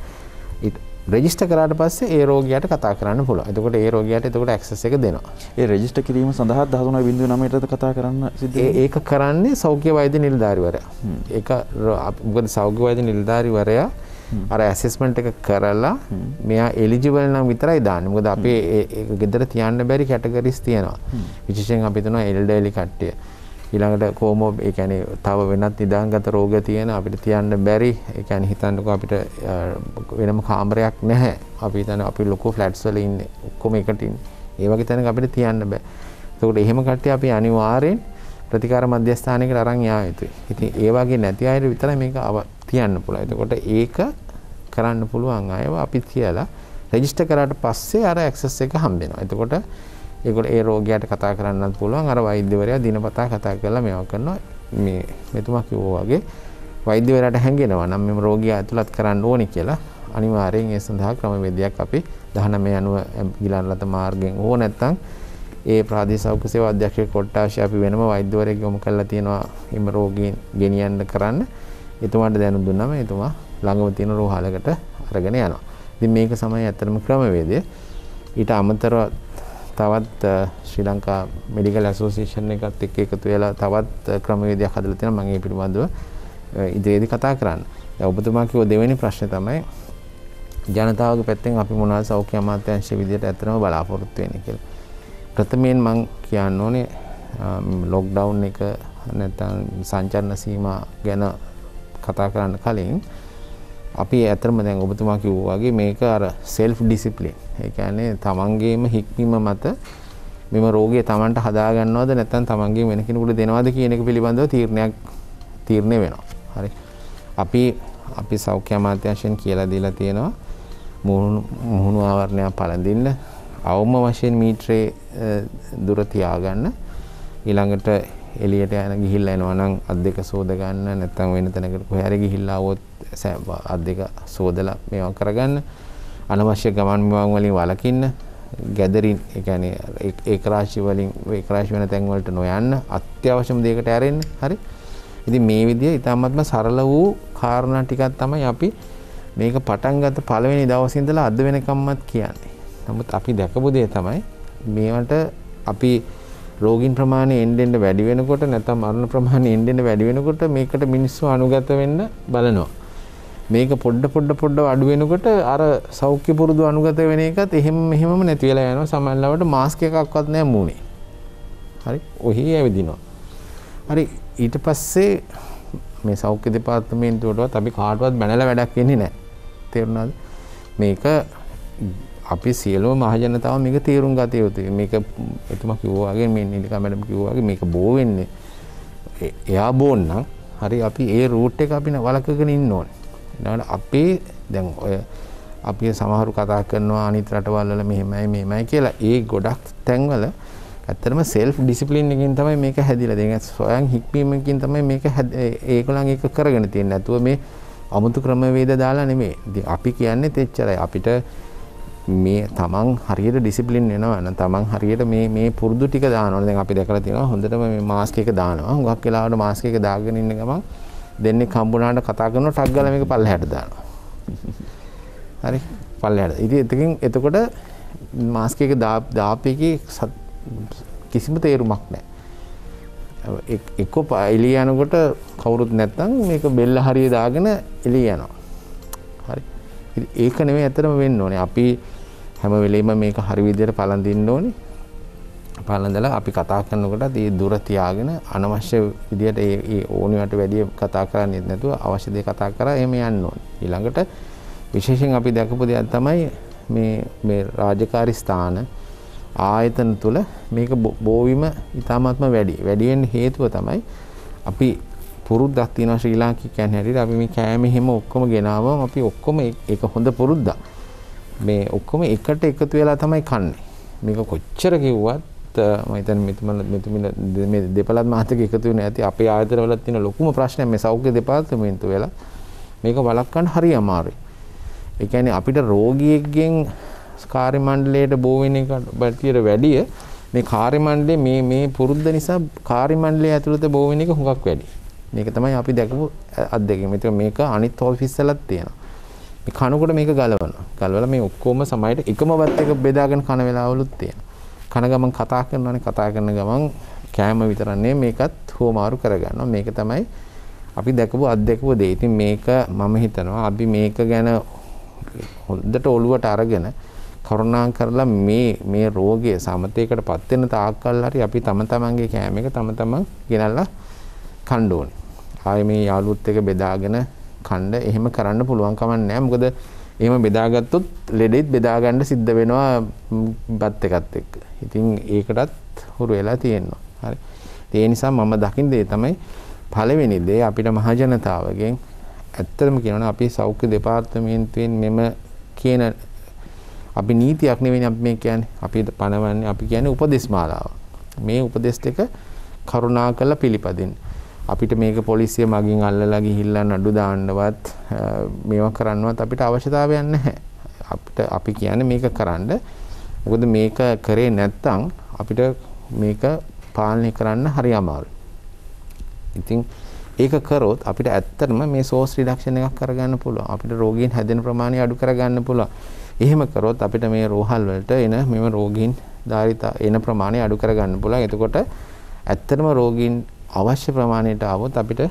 රෙජිස්ට කරට පස්සේ ඒ රෝගයට කතා කරන්න පුළ එතකට ඒ රෝගයට එතකට ඇක්සස් එක දෙනවා ඒ රෙජිස්ට කිරීම සඳහා දහතුන බිඳු නමයට කතා කරන්න ඒක කරන්නේ සෞඛ්‍ය වෛද නිල්ධාරිවර ඒ මොකද සෞඛ්‍ය වෛද නිල්ධාරිවරයා අර ඇසෙස්මට් එක කරලා මෙයා එලිජිවල් නම් විතරයි දාන්න මොකද අපේ ගෙදර තියන්න බැරි කැටගරිස් තියෙනවා විශේෂයෙන් අපි තුනවා එල්ඩෙලි කට්ටිය ඊළඟට කොහොම ඒ කියන්නේ තව වෙනත් නිදාන්ගත රෝග තියෙන අපිට තියන්න බැරි ඒ කියන්නේ හිතන්නකෝ අපිට වෙනම කාමරයක් නැහැ අපි හිතන අපි ලොකු ෆ්ලැට්ස් වල ඉන්නේ ඔක්කොම එකට ඉන්නේ ඒ වගේ තැනක අපිට තියන්න බෑ ඒකට එහෙම කට්ටිය අපි අනිවාර්යෙන් ප්‍රතිකාර මධ්‍යස්ථානයකට අරන් යා යුතුයි ඉතින් ඒ වගේ නැති අයට විතරයි මේක තියන්න පුළුවන් එතකොට ඒක කරන්න පුළුවන් අයව අපි කියලා රෙජිස්ටර් කරාට පස්සේ අර ඇක්සස් එක හම්බෙනවා එතකොට ඒගොල්ලෝ ඒ රෝගියාට කතා කරන්නත් පුළුවන් අර වෛද්‍යවරයා දිනපතා කතා කරලා මේවා කරනවා මේ මෙතුමා කිව්වා වගේ වෛද්‍යවරයාට හැංගෙනවා නම් මෙම රෝගියා ඇතුළත් කරන්න ඕනි කියලා අනිවාර්යෙන් ඒ සඳහා ක්‍රමවේදයක් අපි 19 90 ගිලන්ලත මාර්ගෙන් ඕ නැත්තම් ඒ ප්‍රාදේශ සෞඛ්‍ය සේවා අධ්‍යක්ෂක කොට්ටාශය අපි වෙනම වෛද්‍යවරයෙක් යොමු කරලා තියෙනවා හිම රෝගීන් ගෙනියන්න කරන්න. එතුමාට දැනුම් දුන්නාම එතුමා ළඟම තියෙන රෝහලකට අරගෙන යනවා. ඉතින් මේක තමයි ඇත්තටම ක්‍රමවේදය. ඊට අමතරව තවත් ශ්‍රී ලංකා මෙඩිකල් ඇසෝසියේෂන් එකත් එක්ක එකතු වෙලා තවත් ක්‍රමවේදයක් හදලා තියෙනවා මම ඒ පිළිබඳව ඉදිරියේදී කතා කරන්න. දැන් ඔබතුමා කිව්ව දෙවෙනි ප්‍රශ්නේ තමයි ජනතාවගේ පැත්තෙන් අපි මොනවද සෞඛ්‍ය අමාත්‍යාංශයේ විදිහට ඇත්තම බලාපොරොත්තු වෙන්නේ කියලා. ප්‍රථමයෙන් මම කියන්න ඕනේ ලොක්ඩවුන් එක නැත්නම් සංචරණ සීමා ගැන කතා කරන්න කලින් අපි ඇත්තම දැන් ඔබතුමා කිව්වා වගේ මේක අර self discipline ඒ කියන්නේ තමන්ගේම හික්මීම මත මෙම රෝගය තමන්ට හදාගන්නවද නැත්නම් තමන්ගේ වෙන කෙනෙකුට දෙනවද කියන එක පිළිබඳව තීරණයක් තීරණය වෙනවා. හරි. අපි අපි සෞඛ්‍ය අමාත්‍යාංශයෙන් කියලා දීලා තියෙනවා මුහුණු ආවරණය පළඳින්න අවම වශයෙන් මීටරේ දුර තියාගන්න ඊළඟට එළියට යන ගිහිල්ලා එනවා නම් අත් දෙක සෝද ගන්න නැත්නම් වෙන තැනකට කොහේ හරි ගිහිල්ලා આવොත් අත් දෙක සෝදලා මේවා කරගන්න අනවශ්‍ය ගමන් බිමන් වලින් වළකින්න ගැදරින් ඒ කියන්නේ ඒක රාශි වලින් ඒක රාශි වෙන තැන් වලට නොයන්න අත්‍යවශ්‍යම දෙයකට ඇරෙන්න හරි ඉතින් මේ විදිය ඉතාමත්ම සරල වූ කාරණා ටිකක් තමයි අපි මේක පටන් ගත්ත පළවෙනි දවසේ ඉඳලා අද වෙනකම්මත් කියන්නේ. නමුත් අපි දැකපු දේ තමයි මේවට අපි රෝගීන් ප්‍රමාණය එන්නෙන් වැඩි වෙනකොට නැත්නම් මරණ ප්‍රමාණය එන්නෙන් වැඩි වෙනකොට මේකට මිනිස්සු අනුගත වෙන්න බලනවා. මේක පොඩ්ඩ පොඩ්ඩ පොඩ්ඩ අඩු වෙනකොට අර සෞඛ්‍ය පුරුදු අනුගත වෙන එකත් එහෙම මෙහෙමම නැති වෙලා යනවා සමහරවිට මාස්ක් එකක්වත් නැහැ මූණේ. හරි. ඔහි ඇවිදිනවා. හරි ඊට පස්සේ මේ සෞඛ්‍ය දෙපාර්තමේන්තුවටවත් අපි කාටවත් බැනලා වැඩක් වෙන්නේ නැහැ. තේරුණාද? මේක අපි සියලුම මහජනතාව මේක තේරුම් ගත යුතුයි. මේක එතුමා කිව්වා වගේ මේ නිලිකා මැඩම් කිව්වා වගේ මේක බෝ වෙන්නේ. එයා බෝන් නම් හරි අපි ඒ රූට් එක අපි වලකගෙන ඉන්න ඕනේ. එනවට අපේ දැන් ඔය අපි සමහරු කතා කරනවා අනිත් රටවල්වල මෙහෙමයි මෙහෙමයි කියලා ඒ ගොඩක් තැන්වල ඇත්තටම සෙල්ෆ් ඩිසිප්ලින් එකකින් තමයි මේක හැදිලා තියෙන්නේ. සොයන් හික්මීමකින් තමයි මේක ඒගොල්ලන් ඒක කරගෙන තියෙන්නේ. නැතුව මේ අමුතු ක්‍රමවේද දාලා නෙමෙයි. අපි කියන්නේ තෙච්චරයි. අපිට මේ තමන් හරියට ඩිසිප්ලින් වෙනවා නම් තමන් හරියට මේ මේ පුරුදු ටික දානවා. දැන් අපි දැකලා තියෙනවා හොඳටම මේ මාස්ක් එක දානවා. හුඟක් වෙලාවට මාස්ක් එක දාගෙන ඉන්න ගමන් දෙන්නේ කම්බුණාට කතා කරනවා ටක් ගාලා මේක පල්ලෙහාට දානවා. හරි පල්ලෙහාට. ඉතින් එතකින් එතකොට මාස්ක් එක දාපේකේ කිසිම තේරුමක් නැහැ. එක්ක එළිය යනකොට කවුරුත් නැත්තම් මේක බෙල්ල හරිය දාගෙන එළිය යනවා. හරි. ඒක නෙමෙයි ඇත්තටම වෙන්න ඕනේ. අපි හැම වෙලෙම මේක හරි විදිහට පලඳින්න ඕනේ. පලඳලා අපි කතා කරනකොටත් ඒ දුර තියාගෙන අනවශ්‍ය විදිහට ඒ ඕනිවට වැඩිය කතා කරන්නේ නැතුව අවශ්‍ය දේ කතා කරලා එහෙම යන්න ඕනේ. ඊළඟට විශේෂයෙන් අපි දැකපු දෙයක් තමයි මේ මේ රාජකාරී ස්ථාන ආයතන තුල මේක බෝවිම ඉතාමත්ම වැඩි. වැඩි හේතුව තමයි අපි පුරුද්දක් තියෙනවා ශ්‍රී ලාංකිකයන් හැටියට අපි මේ කෑම එහෙම ඔක්කොම ගෙනාවම අපි ඔක්කොම ඒක හොඳ පුරුද්දක්. මේ ඔක්කොම එකට එකතු වෙලා තමයි කන්නේ. මේක කොච්චර කිව්වත් මම හිතන්නේ මෙතුමන මෙතුමින මේ දෙපළත් මාතක එකතු වෙන ඇති අපේ ආයතනවලත් තියෙන ලොකුම ප්‍රශ්නය මේ සෞඛ්‍ය දෙපාර්තමේන්තුව වෙලා මේක වළක්වන්න හරි අමාරුයි. ඒ කියන්නේ අපිට රෝගියෙක්ගෙන් කාර්ය මණ්ඩලයට බෝ වෙන එකට වැඩිය මේ කාර්ය මණ්ඩලයේ මේ මේ පුරුද්ද නිසා කාර්ය මණ්ඩලය ඇතුළත බෝ වෙන එක හුඟක් වැඩි. මේක තමයි අපි දැකපු අත්දැකීම. ඒක මේක අනිත් ඔෆිස් වලත් තියෙනවා. මේ කනකොට මේක ගලවනවා. ගලවලා මේ ඔක්කොම සමහරට එකම වත් එක බෙදාගෙන කන වෙලාවලුත් තියෙනවා. කන ගමන් කතා කරනවානේ කතා කරන ගමන් කෑම විතරන්නේ මේකත් හුවමාරු කරගන්නවා. මේක තමයි අපි දැකපු අත්දැකපු දේ. ඉතින් මේක මම හිතනවා අපි මේක ගැන හොඳට ඔළුවට අරගෙන කරුණා කරලා මේ මේ රෝගය සමතේකටපත් වෙන තාක්කල් හරි අපි තම තමන්ගේ කෑම එක තම තමන් ගෙනල්ලා කන්න ඕනේ. ආයේ මේ යාළුවොත් එක බෙදාගෙන කන්න එහෙම කරන්න පුළුවන් කමක් නැහැ. මොකද එම බෙදාගත්තොත් ලෙඩෙත් බෙදාගණ්ඩ සිද්ධ වෙනවා බත් එකත් එක් ඉතින් ඒකටත් හුරු වෙලා තියෙන්නවා හරි ඒ නිසා මම දකිින් දේ තමයි පලවෙනි දේ අපිට මහජනතාවගෙන් ඇත්තරම කියනන අපි සෞඛ්‍ය දෙපාර්තමේන්තුවෙන් මෙම කියන අපි නීතියක් නෙවෙයි අපි මේ කියන්නේ අපි පණවන්නේ අපි කියන්නේ උපදේශමාලාව. මේ උපදේශ ටික කරුණා කළ පිළිපදින්න. අපිට මේක පොලිසිය මගින් අල්ලලා ගිහිල්ලා නඩු දාන්නවත් මේවා කරන්නවත් අපිට අවශ්‍යතාවයක් නැහැ. අපිට අපි කියන්නේ මේක කරන්න. මොකද මේක කරේ නැත්නම් අපිට මේක පාලනය කරන්න හරි අමාරුයි. ඉතින් ඒක කරොත් අපිට ඇත්තටම මේ සෝස් රිඩක්ෂන් එකක් කරගන්න පුළුවන්. අපිට රෝගීන් හැදෙන ප්‍රමාණය අඩු කරගන්න පුළුවන්. එහෙම කරොත් අපිට මේ රෝහල් වලට එන මෙම රෝගීන් ධාරිතා එන ප්‍රමාණය අඩු කරගන්න පුළුවන්. එතකොට ඇත්තටම රෝගීන් අවශ්‍ය ප්‍රමාණයට આવොත් අපිට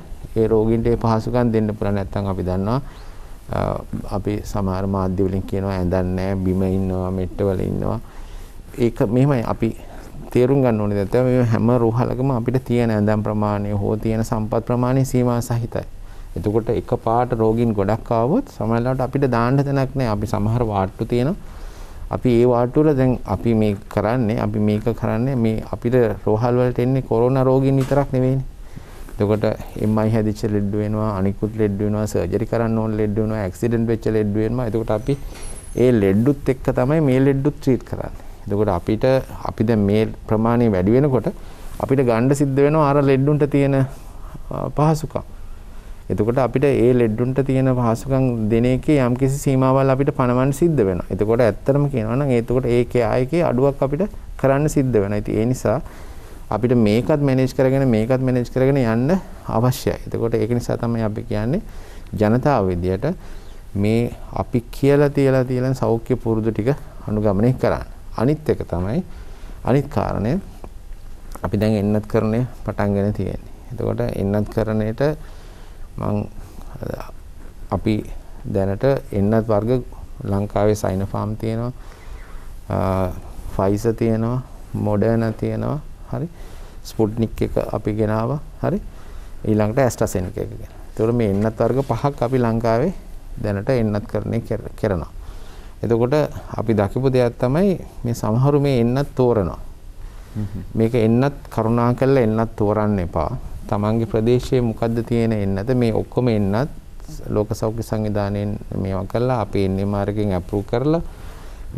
ඒ රෝගීන්ට ඒ පහසුකම් දෙන්න පුළුවන් නැත්නම් අපි දන්නවා අපි සමහර මාධ්‍ය වලින් කියනවා ඇඳන්නේ බිම ඉන්නවා මෙට්ට වල ඉන්නවා ඒක මෙහෙමයි අපි තේරුම් ගන්න ඕනේ දැන් මේ හැම රෝහලකම අපිට තියෙන ඇඳම් ප්‍රමාණය හෝ තියෙන සම්පත් ප්‍රමාණය සීමා සහිතයි එතකොට එකපාරට රෝගීන් ගොඩක් ආවොත් සමහරවිට අපිට දාන්න තැනක් නැහැ අපි සමහර වාට්ටු තියෙනවා අපි ඒ වාට්ටුවල දැන් අපි මේ කරන්නේ අපි මේක කරන්නේ මේ අපිට රෝහල් වලට එන්නේ කොරෝනා රෝගීන් විතරක් නෙවෙයිනේ. එතකොට MI හැදිච්ච ලෙඩ වෙනවා, අනිකුත් ලෙඩ වෙනවා, සර්ජරි කරන්න ඕන ලෙඩ වෙනවා, ඇක්සිඩන්ට් වෙච්ච ලෙඩ වෙනවා. එතකොට අපි ඒ ලෙඩුත් එක්ක තමයි මේ ලෙඩුත් ට්‍රීට් කරන්නේ. එතකොට අපිට අපි දැන් මේ ප්‍රමාණය වැඩි වෙනකොට අපිට ගන්න සිද්ධ වෙනවා අර ලෙඩුන්ට තියෙන පහසුකම්. එතකොට අපිට ඒ ලෙඩ්ඩුන්ට තියෙන පහසුකම් දෙන එකේ යම්කිසි සීමාවල් අපිට පනවන්න සිද්ධ වෙනවා. එතකොට ඇත්තටම කියනවා නම් එතකොට ඒකේ ආයකේ අඩුවක් අපිට කරන්න සිද්ධ වෙනවා. ඉතින් ඒ නිසා අපිට මේකත් මැනේජ් කරගෙන මේකත් මැනේජ් කරගෙන යන්න අවශ්‍යයි. එතකොට ඒක නිසා තමයි අපි කියන්නේ ජනතාව විදියට මේ අපි කියලා තියලා තියෙන සෞඛ්‍ය පුරුදු ටික අනුගමනය කරන්න. අනිත් එක තමයි අනිත් කාරණය අපි දැන් එන්නත් කරණය පටන්ගෙන තියෙන්නේ. එතකොට එන්නත් කරණයට මං අපි දැනට එන්නත් වර්ග ලංකාවේ සයින ෆාම් තියෙනවා ෆයිස තියෙනවා මොඩර්න තියෙනවා හරි ස්පුට්නික් එක අපි ගෙනාව හරි ඊළඟට ඇස්ට්‍රසෙනික එක ගෙන. ඒතකොට මේ එන්නත් වර්ග පහක් අපි ලංකාවේ දැනට එන්නත් කරන්නේ කරනවා. එතකොට අපි දකිපු දෙයක් තමයි මේ සමහරු මේ එන්නත් තෝරනවා. මේක එන්නත් කරුණා කරලා එන්නත් තෝරන්න එපා. තමන්ගේ ප්‍රදේශයේ මොකද්ද තියෙන එන්නද මේ ඔක්කොම එන්නත් ලෝක සෞඛ්‍ය සංවිධානයෙන් මේවා කරලා අපේ එන්නේ මාර්ගෙන් අප්‍රූව් කරලා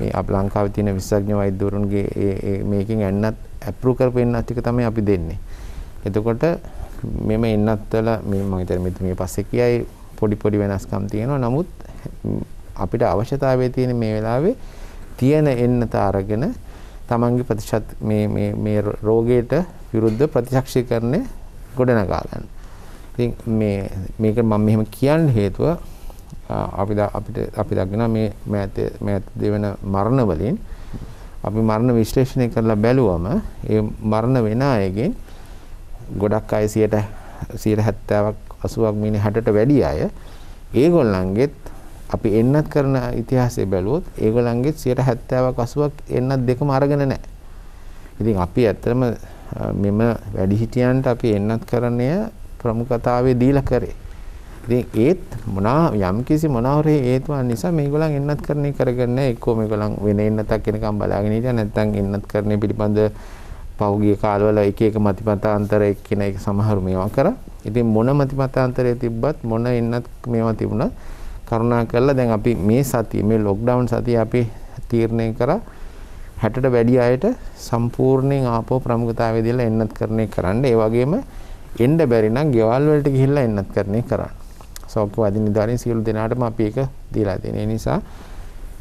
මේ අප ලංකාවේ තියෙන විශේෂඥ වෛද්‍යවරුන්ගේ මේකෙන් එන්නත් අප්‍රූව් කරපු එන්නත් ටික තමයි අපි දෙන්නේ. එතකොට මෙම එන්නත් වල මේ මම හිතන්නේ මේ පස්සේ කියයි පොඩි පොඩි වෙනස්කම් තියෙනවා. නමුත් අපිට අවශ්‍යතාවය තියෙන මේ වෙලාවේ තියෙන එන්නත අරගෙන තමන්ගේ ප්‍රතිශත මේ මේ මේ රෝගයට විරුද්ධ ප්‍රතිශක්ෂීකරණය ගොඩනගා ගන්න. ඉතින් මේ මේක මම මෙහෙම කියන්න හේතුව අපි අපිට අපි දක්වන මේ මෑත මෑත දෙවන මරණ වලින් අපි මරණ විශ්ලේෂණය කරලා බැලුවම ඒ මරණ වෙන අයගෙන් ගොඩක් අය 100ට 70ක් 80ක් මිනි 60ට වැඩි අය ඒගොල්ලන්ගෙත් අපි එන්නත් කරන ඉතිහාසය බැලුවොත් ඒගොල්ලන්ගෙත් 70ක් 80ක් එන්නත් දෙකම අරගෙන නැහැ. ඉතින් අපි ඇත්තටම මෙම වැඩිහිටියන්ට අපි එන්නත් කරණය ප්‍රමුඛතාවයේ දීලා කරේ. ඉතින් ඒත් මොනා යම්කිසි මොනවරේ හේතුවක් නිසා මේගොල්ලන් එන්නත් කරණේ කරගෙන එක්කෝ මේගොල්ලන් වෙන එන්නතක් වෙනකම් බලාගෙන හිටියා නැත්නම් එන්නත් කරණේ පිළිබඳ පහුගිය කාලවල එක එක මතිමතාන්තර එක්කින එක සමහරු මේවා කරා. ඉතින් මොන මතිමතාන්තරයේ තිබ්බත් මොන එන්නත් මේවා තිබුණා. කරුණා කරලා දැන් අපි මේ සතිය මේ ලොක්ඩවුන් සතිය අපි තීරණය කරා හැටට වැඩි අයට සම්පූර්ණයෙන් ආපෝ ප්‍රමුඛතාවය දීලා එන්නත් කරන්නේ කරන්න. ඒ වගේම එන්න බැරි නම් ගෙවල් වලට ගිහිල්ලා එන්නත් කරන්නේ කරන්න. සෞඛ්‍ය වදින ඉදාරින් සියලු දෙනාටම අපි ඒක දීලා තියෙන. ඒ නිසා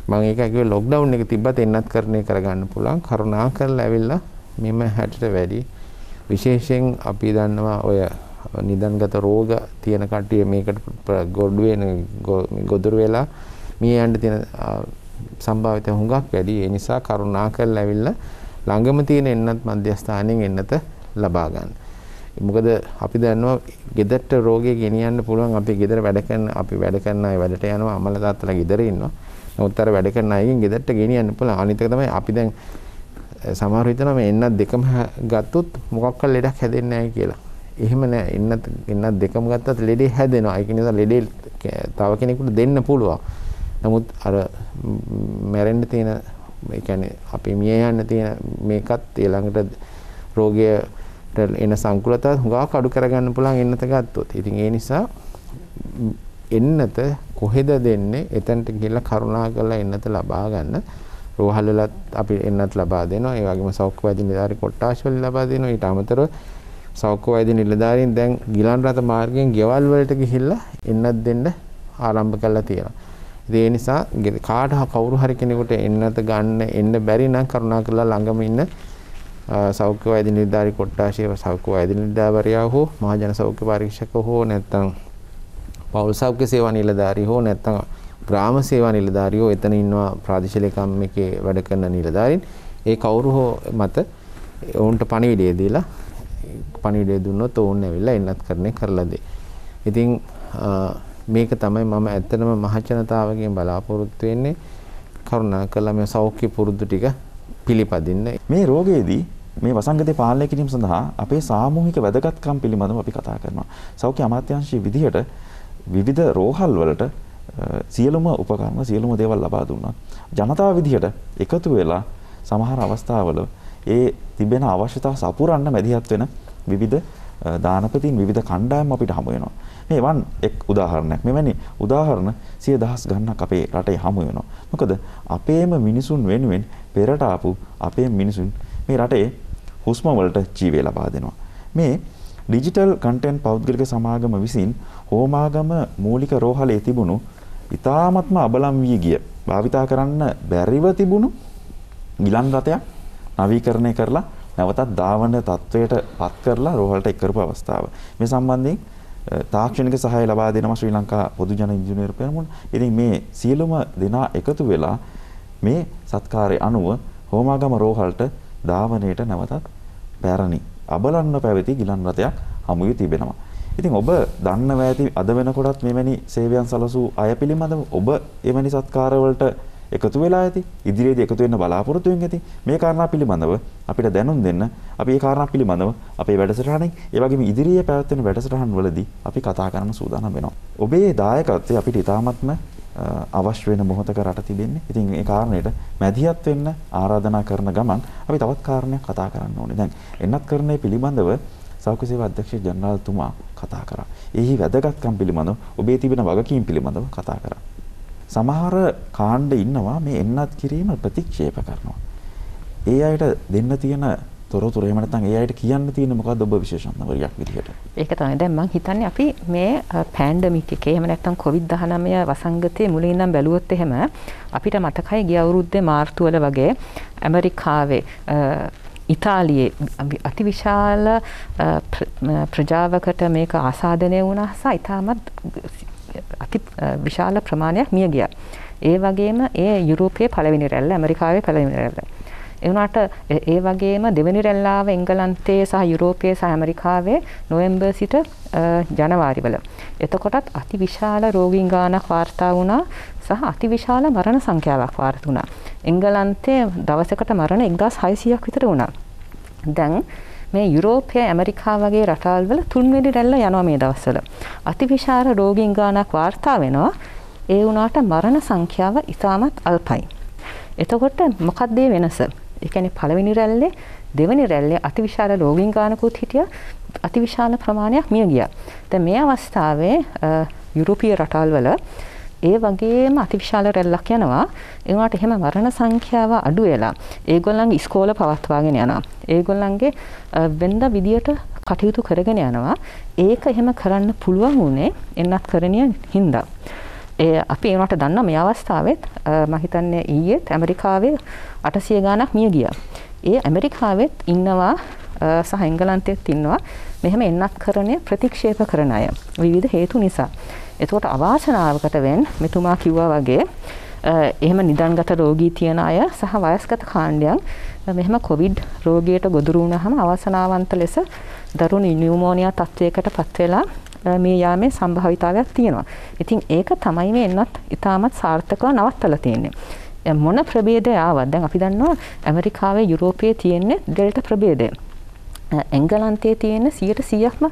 මම ඒක කිව්වේ ලොක්ඩවුන් එක තිබ්බත් එන්නත් කරන්නේ කරගන්න පුළුවන්. කරුණා කරලා ඇවිල්ලා මෙම හැටට වැඩි විශේෂයෙන් අපි දන්නවා ඔය නිදන්ගත රෝග තියෙන කට්ටිය මේකට ගොඩ වෙන ගොදුරු වෙලා මිය යන්න තියෙන සම්භාවිතය හුඟක් වැඩි. ඒ නිසා කරුණා කරලා ඇවිල්ලා ළඟම තියෙන එන්නත් මධ්‍යස්ථානයෙන් එන්නත ලබා ගන්න. මොකද අපි දන්නවා ගෙදරට රෝගය ගෙනියන්න පුළුවන් අපි ගෙදර වැඩ කරන අපි වැඩ කරන අය වැඩට යනවා අමල තාත්තලා ගෙදර ඉන්නවා. නමුත් අර වැඩ කරන අයගෙන් ගෙදරට ගෙනියන්න පුළුවන්. අනිත් එක තමයි අපි දැන් සමහර හිතනවා මේ එන්නත් දෙකම ගත්තොත් මොකක්වත් ලෙඩක් හැදෙන්නේ නැහැ කියලා. එහෙම නෑ එන්නත් එන්නත් දෙකම ගත්තත් ලෙඩේ හැදෙනවා. ඒක නිසා ලෙඩේ තව කෙනෙකුට දෙන්න පුළුවන්. නමුත් අර මැරෙන්න තියෙන ඒ කියන්නේ අපි මිය යන්න තියෙන මේකත් ඊළඟට රෝගයට එන සංකූලතාව හුඟක් අඩු කරගන්න පුළුවන් එන්නත ගත්තොත්. ඉතින් ඒ නිසා එන්නත කොහෙද දෙන්නේ? එතනට ගිහිල්ලා කරුණා කරලා එන්නත ලබා ගන්න. රෝහල් වලත් අපි එන්නත් ලබා දෙනවා. ඒ වගේම සෞඛ්‍ය වෛද්‍ය නිලධාරී කොට්ටාශ වල ලබා දෙනවා. ඊට අමතරව සෞඛ්‍ය වෛද්‍ය නිලධාරීන් දැන් ගිලන් රථ මාර්ගයෙන් ගෙවල් වලට ගිහිල්ලා එන්නත් දෙන්න ආරම්භ කරලා තියෙනවා. ඒ නිසා කාට කවුරු හරි කෙනෙකුට එන්නත ගන්න එන්න බැරි නම් කරුණාකරලා ළඟම ඉන්න සෞඛ්‍ය වෛද්‍ය නිලධාරී කොට්ටාශයේ සෞඛ්‍ය වෛද්‍ය නිලධාරියා හෝ මහජන සෞඛ්‍ය පරීක්ෂක හෝ නැත්නම් පවුල් සෞඛ්‍ය සේවා නිලධාරී හෝ නැත්නම් ග්‍රාම සේවා නිලධාරියෝ එතන ඉන්නවා ප්‍රාදේශීය ලේකම් එකේ වැඩ කරන නිලධාරීන් ඒ කවුරු හෝ මත ඔවුන්ට පණිවිඩය දීලා පණිවිඩය දුන්නොත් ඔවුන් ඇවිල්ලා එන්නත් කරන්නේ කරලා දෙයි. ඉතින් මේක තමයි මම ඇත්තටම මහජනතාවගෙන් බලාපොරොත්තු වෙන්නේ කරුණාකරලා මේ සෞඛ්‍ය පුරුදු ටික පිළිපදින්න. මේ රෝගයේදී මේ වසංගතය පාලනය කිරීම සඳහා අපේ සාමූහික වැදගත්කම් පිළිබඳව අපි කතා කරනවා. සෞඛ්‍ය අමාත්‍යාංශයේ විදිහට විවිධ රෝහල් වලට සියලුම උපකරණ සියලුම දේවල් ලබා දුන්නා. ජනතාව විදිහට එකතු වෙලා සමහර අවස්ථාවල ඒ තිබෙන අවශ්‍යතා සපුරන්න මැදිහත් වෙන විවිධ දානපතින් විවිධ කණ්ඩායම් අපිට හමු වෙනවා. මේ වන් එක් උදාහරණයක්. මෙවැනි උදාහරණ සිය දහස් ගණනක් අපේ රටේ හමු වෙනවා. මොකද අපේම මිනිසුන් වෙනුවෙන් පෙරට ආපු අපේ මිනිසුන් මේ රටේ හුස්ම වලට ජීවය ලබා දෙනවා. මේ ඩිජිටල් කන්ටෙන්ට් පෞද්ගලික සමාගම විසින් හෝමාගම මූලික රෝහලේ තිබුණු ඉතාමත්ම අබලම් වී ගිය භාවිතා කරන්න බැරිව තිබුණු ගිලන් රථයක් නවීකරණය කරලා නැවතත් ධාවන තත්වයට පත් කරලා රෝහලට එක් කරපු අවස්ථාව. මේ සම්බන්ධයෙන් තාක්ෂණික සහාය ලබා දෙනවා ශ්‍රී ලංකා පොදු ජන ඉංජිනේරු පෙරමුණ. ඉතින් මේ සියලුම දෙනා එකතු වෙලා මේ සත්කාරය අනුව හෝමාගම රෝහලට ධාවනයට නැවතත් පැරණි අබලන්න පැවති ගිලන් රථයක් හමු වී තිබෙනවා. ඉතින් ඔබ දන්නව ඇති අද වෙනකොටත් මෙවැනි සේවයන් සලසූ අය පිළිබඳව ඔබ එවැනි සත්කාරවලට එකතු වෙලා ඇති ඉදිරියේදී එකතු වෙන්න බලාපොරොත්තු වෙන්නේ ඇති මේ කාරණා පිළිබඳව අපිට දැනුම් දෙන්න අපි මේ කාරණා පිළිබඳව අපේ වැඩසටහනෙන් ඒ වගේම ඉදිරියේ පැවැත්වෙන වැඩසටහන් වලදී අපි කතා කරන්න සූදානම් වෙනවා ඔබේ දායකත්වය අපිට ඉතාමත්ම අවශ්‍ය වෙන මොහොතක රට තිබෙන්නේ. ඉතින් ඒ කාරණයට මැදිහත් වෙන්න ආරාධනා කරන ගමන් අපි තවත් කාරණයක් කතා කරන්න ඕනේ. දැන් එන්නත් කරන්නේ පිළිබඳව සෞඛ්‍ය සේවා අධ්‍යක්ෂ ජනරාල්තුමා කතා කරා. එහි වැදගත්කම් පිළිබඳව ඔබේ තිබෙන වගකීම් පිළිබඳව කතා කරා. සමහර කාණ්ඩ ඉන්නවා මේ එන්නත් කිරීම ප්‍රතික්ෂේප කරනවා. ඒ අයට දෙන්න තියෙන තොරතුරු එහෙම නැත්නම් ඒ අයට කියන්න තියෙන මොකද්ද ඔබ විශේෂඥවරයෙක් විදිහට? ඒක තමයි දැන් මම හිතන්නේ අපි මේ පෑන්ඩමික් එකේ එහෙම නැත්නම් COVID-19 වසංගතයේ මුලින් ඉඳන් බැලුවොත් එහෙම අපිට මතකයි ගිය අවුරුද්දේ මාර්තු වල වගේ ඇමරිකාවේ ඉතාලියේ අතිවිශාල ප්‍රජාවකට මේක ආසාදනය වුණා සහ ඉතාමත් අති විශාල ප්‍රමාණයක් මිය ගියා. ඒ වගේම ඒ යුරෝපයේ පළවෙනි රැල්ල, ඇමරිකාවේ පළවෙනි රැල්ල. ඒ වුණාට ඒ වගේම දෙවෙනි රැල්ලාව එංගලන්තයේ සහ යුරෝපයේ සහ ඇමරිකාවේ නොවැම්බර් සිට ජනවාරිවල. එතකොටත් අතිවිශාල රෝගීන් ගාණක් වාර්තා වුණා සහ අතිවිශාල මරණ සංඛ්‍යාවක් වාර්තා වුණා. එංගලන්තයේ දවසකට මරණ 1600ක් විතර වුණා. දැන් මේ යුරෝපය ඇමරිකා වගේ රටාල්වල තුන්වෙනි රැල්ල යනවා මේ දවස්වල. අතිවිශාර රෝගීන් ගාණක් වාර්තා වෙනවා. ඒ වුණාට මරණ සංඛ්‍යාව ඉතාමත් අල්පයි. එතකොට මොකක්ද වෙනස? ඒ කියන්නේ පළවෙනි රැල්ලේ දෙවනි රැල්ලේ අතිවිශාල රෝගීන් ගානකුත් හිටියා. අතිවිශාල ප්‍රමාණයක් මිය ගියා. දැන් මේ අවස්ථාවේ යුරෝපීය රටාල්වල ඒ වගේම අතිවිශාල රැල්ලක් යනවා. ඒ වුණාට එහෙම මරණ සංඛ්‍යාව අඩු වෙලා ඒගොල්ලන් ඉස්කෝල පවත්වාගෙන යනවා. ඒගොල්ලන්ගේ වෙනද විදියට කටයුතු කරගෙන යනවා. ඒක එහෙම කරන්න පුළුවන් වුණේ එන්නත් කරණිය හින්දා. ඒ අපි ඒවට දන්න මේ අවස්ථාවෙත් මම හිතන්නේ ඊයේත් ඇමරිකාවේ 800 ගණක් මිය ගියා. ඒ ඇමරිකාවෙත් ඉන්නවා සහ එංගලන්තයේත් ඉන්නවා මෙහෙම එන්නත් කරණය ප්‍රතික්ෂේප කරන අය විවිධ හේතු නිසා. එතකොට අවාසනාවකට වෙන් මෙතුමා කිව්වා වගේ එහෙම නිදන්ගත රෝගී තියෙන අය සහ වයස්ගත කාණ්ඩයන් මෙහෙම කොවිඩ් රෝගියට ගොදුරු වුණාම අවසනාවන්ත ලෙස දරුණු නියුමෝනියා තත්ත්වයකට පත් වෙලා මේ යාමේ සම්භාවිතාවයක් තියෙනවා. ඉතින් ඒක තමයි මේ එන්නත් ඉතාමත් සාර්ථකව නවත්තලා තියෙන්නේ. මොන ප්‍රභේදය ආවත් දැන් අපි දන්නවා ඇමරිකාවේ යුරෝපයේ තියෙන්නේ ඩෙල්ටා ප්‍රභේදය. එංගලන්තයේ තියෙන 100%ක්ම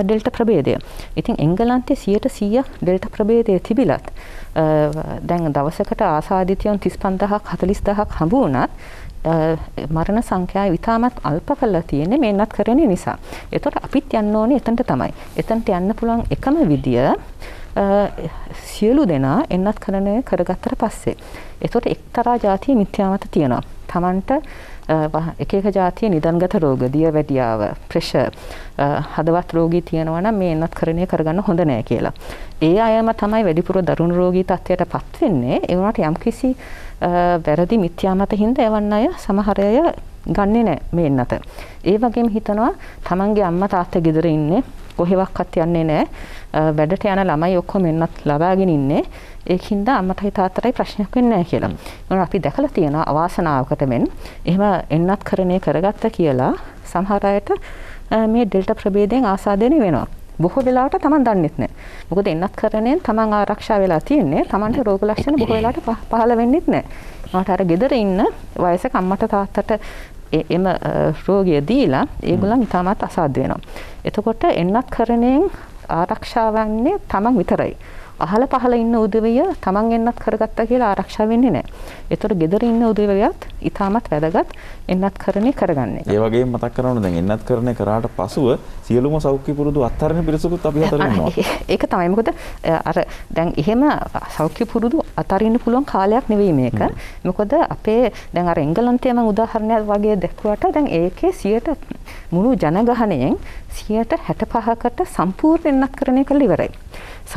ඩෙල්ට ප්‍රබේදය. ඉතින් එංගලන්තේ සියට සීය ඩෙල්ට ප්‍රබේදය තිබිලත් දැන් දවසකට ආසාධිතයන් තිස් පන්දහක් හතලිස් දහක් හඹ වුණත් මරණ සංඛ්‍යා විතාමත් අල්ප කල්ලා තියෙන්නේ මේ නත් කරන නිසා. එතොට අපිත් යන්න ඕනේ එතන්ට තමයි. එතන්ට යන්න පුළුවන් එකම විදිය සියලු දෙනා එන්නත් කරණය කරගත්තර පස්සේ. එතොට එක්තරා ජාතිය මිත්‍යාමත තියෙනවා. තමන්ට එක එක જાතිය නිදන්ගත රෝග දියවැඩියාව ප්‍රෙෂර් හදවත් රෝගී තියෙනවා නම් මේ එන්නත්කරණය කරගන්න හොඳ නෑ කියලා. ඒ අයම තමයි වැඩිපුර දරුණු රෝගී තත්ත්වයට පත් වෙන්නේ. ඒ වුණාට යම්කිසි වැරදි මිත්‍යාමත හින්දා එවන් අය සමහර අය ගන්නෙ නෑ මේ එන්නත. ඒ වගේම හිතනවා තමන්ගේ අම්මා තාත්තා ගෙදර ඉන්නේ කොහෙවත්වත් යන්නේ නෑ. වැඩට යන ළමයි ඔක්කොම එන්නත් ලබාගෙන ඉන්නේ. ඒකින්ද අම්මටයි තාත්තටයි ප්‍රශ්නයක් වෙන්නේ නැහැ කියලා. මොනවා අපි දැකලා තියෙනවා අවාසනාවකට මෙන් එහෙම එන්නත් කරණය කරගත්ත කියලා සමහර අයට මේ ඩෙල්ටා ප්‍රභේදයෙන් ආසාදනය වෙනවා. බොහෝ වෙලාවට Taman දන්නෙත් නැහැ. මොකද එන්නත් කරණයෙන් Taman ආරක්ෂා වෙලා තියෙන්නේ. Tamanට රෝග ලක්ෂණ බොහෝ වෙලාවට පහළ වෙන්නෙත් නැහැ. මට අර ගෙදර ඉන්න වයසක අම්මට තාත්තට එම රෝගය දීලා ඒගොල්ලන් ඉතාමත් අසාධ වෙනවා. එතකොට එන්නත් කරණයෙන් ආරක්ෂා වන්නේ Taman විතරයි. අහල පහල ඉන්න උදවිය තමන් එන්නත් කරගත්තා කියලා ආරක්ෂා වෙන්නේ නැහැ. ඒතර gedara ඉන්න උදවියත් ඊටමත් වැදගත් එන්නත් කරන්නේ කරගන්නේ. ඒ වගේම මතක් කරගන්න දැන් එන්නත් කරන්නේ කරාට පසුව සියලුම සෞඛ්‍ය පුරුදු අත්හරින පිරිසකුත් අපි අතර ඉන්නවා. ඒක තමයි මොකද අර දැන් එහෙම සෞඛ්‍ය පුරුදු අතරින්න පුළුවන් කාලයක් නෙවෙයි මේක. මොකද අපේ දැන් අර එංගලන්තයේ මම උදාහරණයක් වගේ දැක්ුවාට දැන් ඒකේ 100ට මුළු ජනගහණයෙන් 165කට සම්පූර්ණ එන්නත් කරන්නේ කළ ඉවරයි.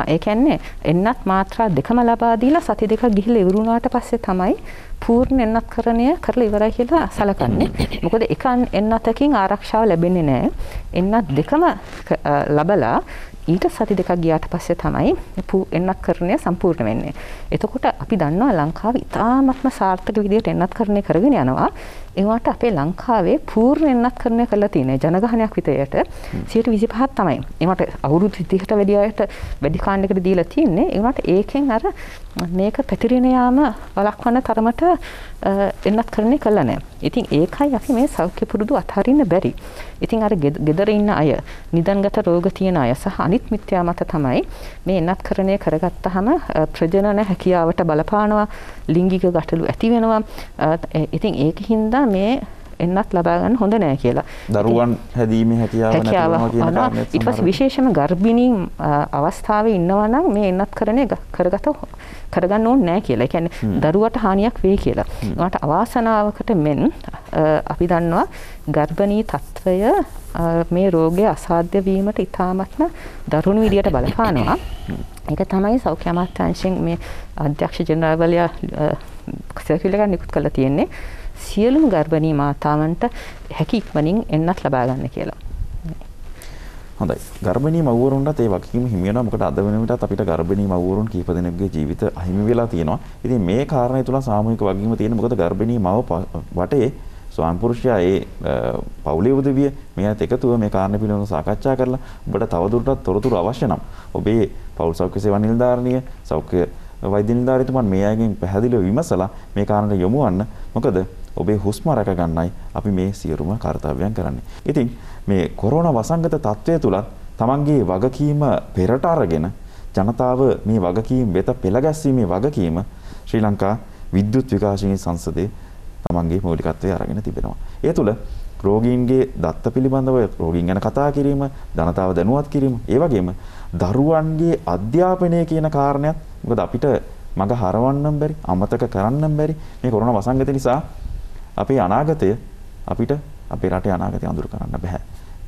ඒ කියන්නේ එන්නත් මාත්‍රා දෙකම ලබා දීලා සති දෙකක් ගිහිල්ලා ඉවර වුණාට පස්සේ තමයි පූර්ණ එන්නත්කරණය කරලා ඉවරයි කියලා සැලකන්නේ. මොකද එක එන්නතකින් ආරක්ෂාව ලැබෙන්නේ නැහැ. එන්නත් දෙකම ලබලා ඊට සති දෙකක් ගියාට පස්සේ තමයි එන්නත්කරණය සම්පූර්ණ වෙන්නේ. එතකොට අපි දන්නවා ලංකාව ඉතාමත්ම සාර්ථක විදිහට එන්නත්කරණය කරගෙන යනවා. ඒවට අපේ ලංකාවේ පූර්ණයෙන්න්නත් කරණය කළ තියෙන ජනගහනයක් විතයට සියට විසි පහත් තමයි එමට අවුරුදු සිතිහට වැඩියට වැඩි කාණ්ඩකට දීලා තියන්නේ ඒවට ඒකෙන් අර මේක පැතිරෙනයාම වලක්වන්න තරමට එන්නත් කරණය කළනෑ. ඉතින් ඒකයි අපි මේ සෞඛ්‍ය පුරුදු අත්හරින්න බැරි. ඉතින් අර ගෙදර ඉන්න අය නිදන්ගත රෝග තියෙන අය සහ අනිත් මිත්‍යා මත තමයි මේ එන්නත් කරණය කරගත්තහම ප්‍රජනන හැකියාවට බලපානවා ලිංගික ගැටලු ඇති වෙනවා. ඉතින් ඒක හින්දා මේ එන්නත් ලබාගන්න හොඳ නෑ කියලා දරුවන් හැදීම හැකියාව ඉට පස් විශේෂම ගර්භිණී අවස්ථාව ඉන්නවනම් මේ එන්නත් කරන එක කරගත කරගන්න ඕන නෑ කියලා එකැන දරුවට හානියක් වේ කියලා ට අවාසනාවකට මෙන් අපි දන්නවා ගර්භණී තත්ත්වය මේ රෝගය අසාධ්‍යවීමට ඉතාමත්ම දරුණු විදියට බලපානවා එක තමයි සෞඛ්‍ය අමාත්‍යංශයෙන් මේ අධ්‍යක්ෂ ජනරාවලයා සැකිලක නිකුත් කළ තියෙන්නේ සියලුම ගර්භණී මාතාවන්ට හැකි ඉක්මනින් එන්නත් ලබා ගන්න කියලා. හොඳයි. ගර්භණී මව්වරුන්ටත් ඒ වගකීම හිමි වෙනවා. මොකද අද වෙන විටත් අපිට ගර්භණී මව්වරුන් කීප දෙනෙක්ගේ ජීවිත අහිමි වෙලා තියෙනවා. ඉතින් මේ කාරණය තුල සාමූහික වගකීම තියෙන මොකද ගර්භණී මව වටේ ස්වාම පුරුෂයා ඒ පවුලේ උදවිය මෙයත් එකතුව මේ කාරණා පිළිබඳව සාකච්ඡා කරලා ඔබට තවදුරටත් තොරතුරු අවශ්‍ය නම් ඔබේ පවුල් සෞඛ්‍ය සේවා නිලධාරිණිය සෞඛ්‍ය වෛද්‍ය නිලධාරීතුමන් මේ අයගෙන් පැහැදිලිව විමසලා මේ කාරණට යොමු වන්න මොකද ඔබේ හුස්ම රැක ගන්නයි අපි මේ සියලුම කාර්යයන් කරන්නේ. ඉතින් මේ කොරෝනා වසංගත තත්ත්වය තුලත් Tamanගේ වගකීම පෙරට අරගෙන ජනතාව මේ වගකීම් වෙත පෙළ ගැස්වීමේ වගකීම ශ්‍රී ලංකා විද්‍යුත් විකාශනයේ සංසදයේ Tamanගේ මූලිකත්වයේ අරගෙන තිබෙනවා. ඒ තුල රෝගීන්ගේ දත්ත පිළිබඳව රෝගීන් ගැන කතා කිරීම, ජනතාව දැනුවත් කිරීම, ඒ වගේම දරුවන්ගේ අධ්‍යාපනය කියන කාරණයක් මොකද අපිට මඟ හරවන්නම් බැරි අමතක කරන්නම් බැරි මේ කොරෝනා වසංගත නිසා අපේ අනාගතය අපිට අපේ රටේ අනාගතය අඳුර කරන්න බෑ.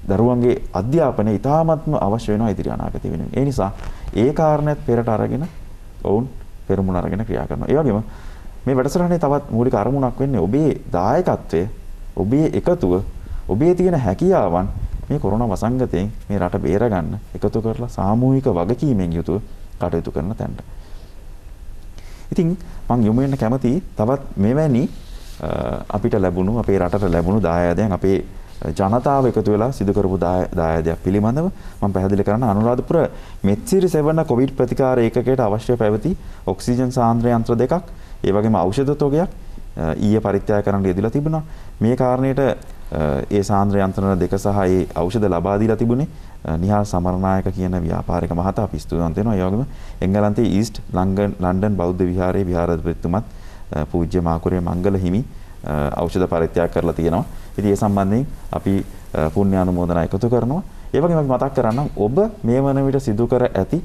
දරුවන්ගේ අධ්‍යාපනය ඉතාමත්ම අවශ්‍ය වෙනවා ඉදිරි අනාගතය වෙනුවෙන්. ඒ නිසා ඒ කාරණේත් පෙරට අරගෙන ඔවුන් පෙරමුණ අරගෙන ක්‍රියා කරනවා. ඒ වගේම මේ වැඩසටහනේ තවත් මූලික අරමුණක් වෙන්නේ ඔබේ දායකත්වය, ඔබේ එකතුව, ඔබේ තියෙන හැකියාවන් මේ කොරෝනා වසංගතයෙන් මේ රට බේරගන්න එකතු කරලා සාමූහික වගකීමෙන් යුතුව කටයුතු කරන තැනට. ඉතින් මම යොමු වෙන්න කැමතියි තවත් මෙවැනි අපිට ලැබුණු අපේ රටට ලැබුණු දායාදයන් අපේ ජනතාව එකතු වෙලා සිදු කරපු දායාදයක් පිළිබඳව මම පැහැදිලි කරන්න අනුරාධපුර මෙත්සිරි සෙවන කොවිඩ් ප්‍රතිකාර ඒකකයට අවශ්‍ය පැවති ඔක්සිජන් සාන්ද්‍ර යන්ත්‍ර දෙකක් ඒ වගේම ඖෂධ තොගයක් ඊයේ පරිත්‍යාග කරන්න යෙදලා තිබුණා. මේ කාරණයට ඒ සාන්ද්‍ර යන්ත්‍රණ දෙක සහ ඒ ඖෂධ ලබා දීලා තිබුණේ නිහාල් සමරනායක කියන ව්‍යාපාරික මහතා අපි ස්තුතිවන්ත වෙනවා. ඒ වගේම එංගලන්තයේ ඊස්ට් ලන්ඩන් බෞද්ධ විහාරයේ විහාරාධිපතිතුමත් පූජ්‍ය මාකුරේ මංගල හිමි ඖෂධ පරිත්‍යාග කරලා තියෙනවා. ඉතින් ඒ සම්බන්ධයෙන් අපි පුණ්‍ය අනුමෝදනා එකතු කරනවා. ඒ වගේම අපි මතක් කරන්නම් ඔබ මේ වන විට සිදු කර ඇති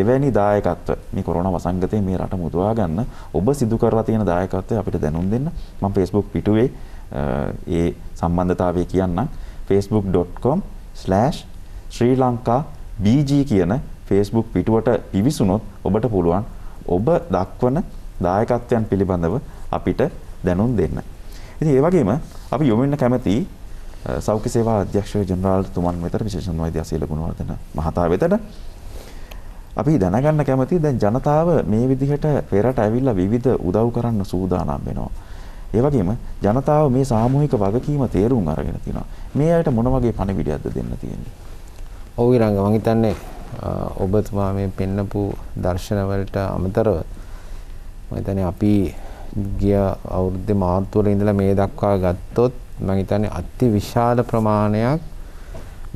එවැනි දායකත්ව මේ කොරෝනා වසංගතයේ මේ රට මුදවා ගන්න ඔබ සිදු කරලා තියෙන දායකත්වය අපිට දැනුම් දෙන්න. මම Facebook පිටුවේ ඒ සම්බන්ධතාවය කියන්නම්. facebook.com/srilanka bg කියන Facebook පිටුවට පිවිසුනොත් ඔබට පුළුවන් ඔබ දක්වන දායකත්වයන් පිළිබඳව අපිට දැනුම් දෙන්න. ඉතින් ඒ වගේම අපි යොමු වෙන්න කැමති සෞඛ්‍ය සේවා අධ්‍යක්ෂ ජෙනරාල් තුමන් වෙතට විශේෂ වෛද්‍ය අසීල ගුණවර්ධන මහතා වෙතට අපි දැනගන්න කැමති දැන් ජනතාව මේ විදිහට පෙරට ඇවිල්ලා විවිධ උදව් කරන්න සූදානම් වෙනවා. ඒ වගේම ජනතාව මේ සාමූහික වගකීම තේරුම් අරගෙන තිනවා. මේ අයට මොන වගේ පණිවිඩයක්ද දෙන්න තියෙන්නේ? ඔව් ඊරංග මං හිතන්නේ ඔබතුමා මේ පෙන්නපු දර්ශනවලට අමතරව මම හිතන්නේ අපි ගිය අවුරුද්දේ මාර්තු වල ඉඳලා මේ දක්වා ගත්තොත් මම හිතන්නේ අති විශාල ප්‍රමාණයක්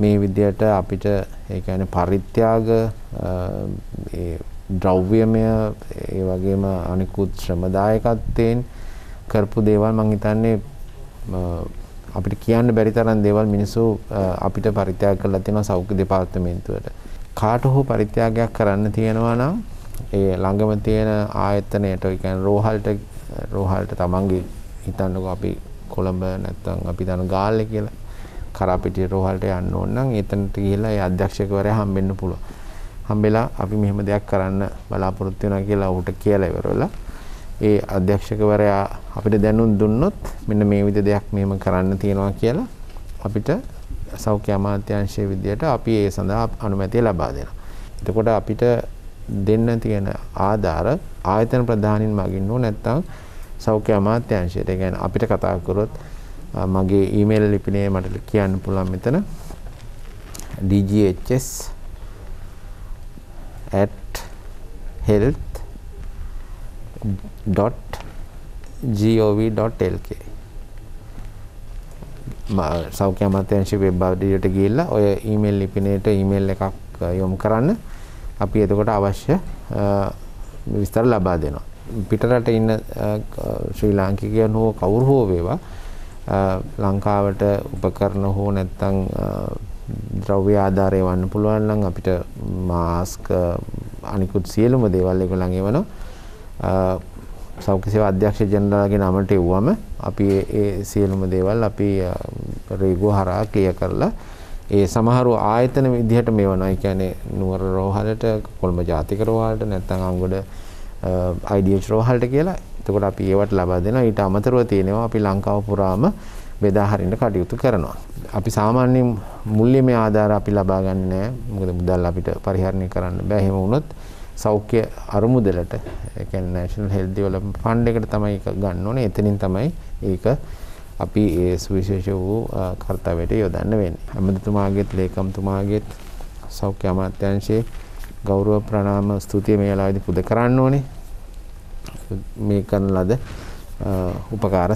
මේ විදියට අපිට ඒ කියන්නේ පරිත්‍යාග ඒ ද්‍රව්‍යමය ඒ වගේම අනිකුත් ශ්‍රමදායකත්වයෙන් කරපු දේවල් මම හිතන්නේ අපිට කියන්න බැරි තරම් දේවල් මිනිස්සු අපිට පරිත්‍යාග කරලා තියෙනවා සෞඛ්‍ය දෙපාර්තමේන්තුවට. කාට හෝ පරිත්‍යාගයක් කරන්න තියෙනවා නම් ඒ ළඟම තියෙන ආයතනයට ඒ කියන්නේ රෝහල්ට රෝහල්ට තමන්ගේ හිතන්නකෝ අපි කොළඹ නැත්තම් අපි දන්න ගාල්ලේ කියලා කරාපිටිය රෝහල්ට යන්න ඕන නම් එතනට ගිහිල්ලා ඒ අධ්‍යක්ෂකවරයා හම්බෙන්න පුළුවන්. හම්බෙලා අපි මෙහෙම දෙයක් කරන්න බලාපොරොත්තු වෙනවා කියලා ඔහුට කියලා ඉවරලා ඒ අධ්‍යක්ෂකවරයා අපිට දැනුම් දුන්නොත් මෙන්න මේ විදිහ දෙයක් මෙහෙම කරන්න තියෙනවා කියලා අපිට සෞඛ්‍ය අමාත්‍යාංශයේ විදියට අපි ඒ සඳහා අනුමැතිය ලබා දෙනවා. එතකොට අපිට දෙන්න තියෙන ආධාර ආයතන ප්‍රධානින් මගින් හෝ නැත්නම් සෞඛ්‍ය අමාත්‍යාංශයට. ඒ අපිට කතා කරොත් මගේ ඊමේල් ලිපිනේ මට කියන්න පුළුවන් මෙතන dghs@health.gov.lk සෞඛ්‍ය අමාත්‍යාංශයේ වෙබ් අඩියට ගිහිල්ලා ඔය ඊමේල් ලිපිනේට ඊමේල් එකක් යොමු කරන්න අපි එතකොට අවශ්‍ය විස්තර ලබා දෙනවා. පිටරට ඉන්න ශ්‍රී ලාංකිකයන් හෝ කවුරු හෝ වේවා ලංකාවට උපකරණ හෝ නැත්තම් ද්‍රව්‍ය ආධාරය වන්න පුළුවන් නම් අපිට මාස්ක් අනිකුත් සියලුම දේවල් ඒගොල්ලන් එවනවා සෞඛ්‍ය සේවා අධ්‍යක්ෂ ජනරාලගේ නමට එව්වම අපි ඒ සියලුම දේවල් අපි රේගුව හරහා ක්ලියර් කරලා ඒ සමහරු ආයතන විදිහට මෙවනවා. ඒ කියන්නේ නුවර රෝහලට, කොළඹ ජාතික රෝහලට නැත්නම් අංගොඩ IDH රෝහලට කියලා. එතකොට අපි ඒවට ලබා දෙනවා. ඊට අමතරව තියෙනවා අපි ලංකාව පුරාම බෙදා හරින්න කටයුතු කරනවා. අපි සාමාන්‍යයෙන් මුල්‍යමය ආධාර අපි ලබා ගන්නේ නැහැ. මොකද මුදල් අපිට පරිහරණය කරන්න බෑ. එහෙම වුණොත් සෞඛ්‍ය අරමුදලට ඒ කියන්නේ National Health Development Fund එකට තමයි ගන්න ඕනේ. එතනින් තමයි ඒක අපි ඒ සුවිශේෂ වූ කර්තවයට යොදන්න වෙන්නේ. ඇමතිතුමාගේත් ලේකම්තුමාගේත් සෞඛ්‍ය අමාත්‍යංශයේ ගෞරව ප්‍රණාම ස්තුතිය මේ වෙලාවේදී පුද කරන්න ඕනේ. මේ කරන ලද උපකාර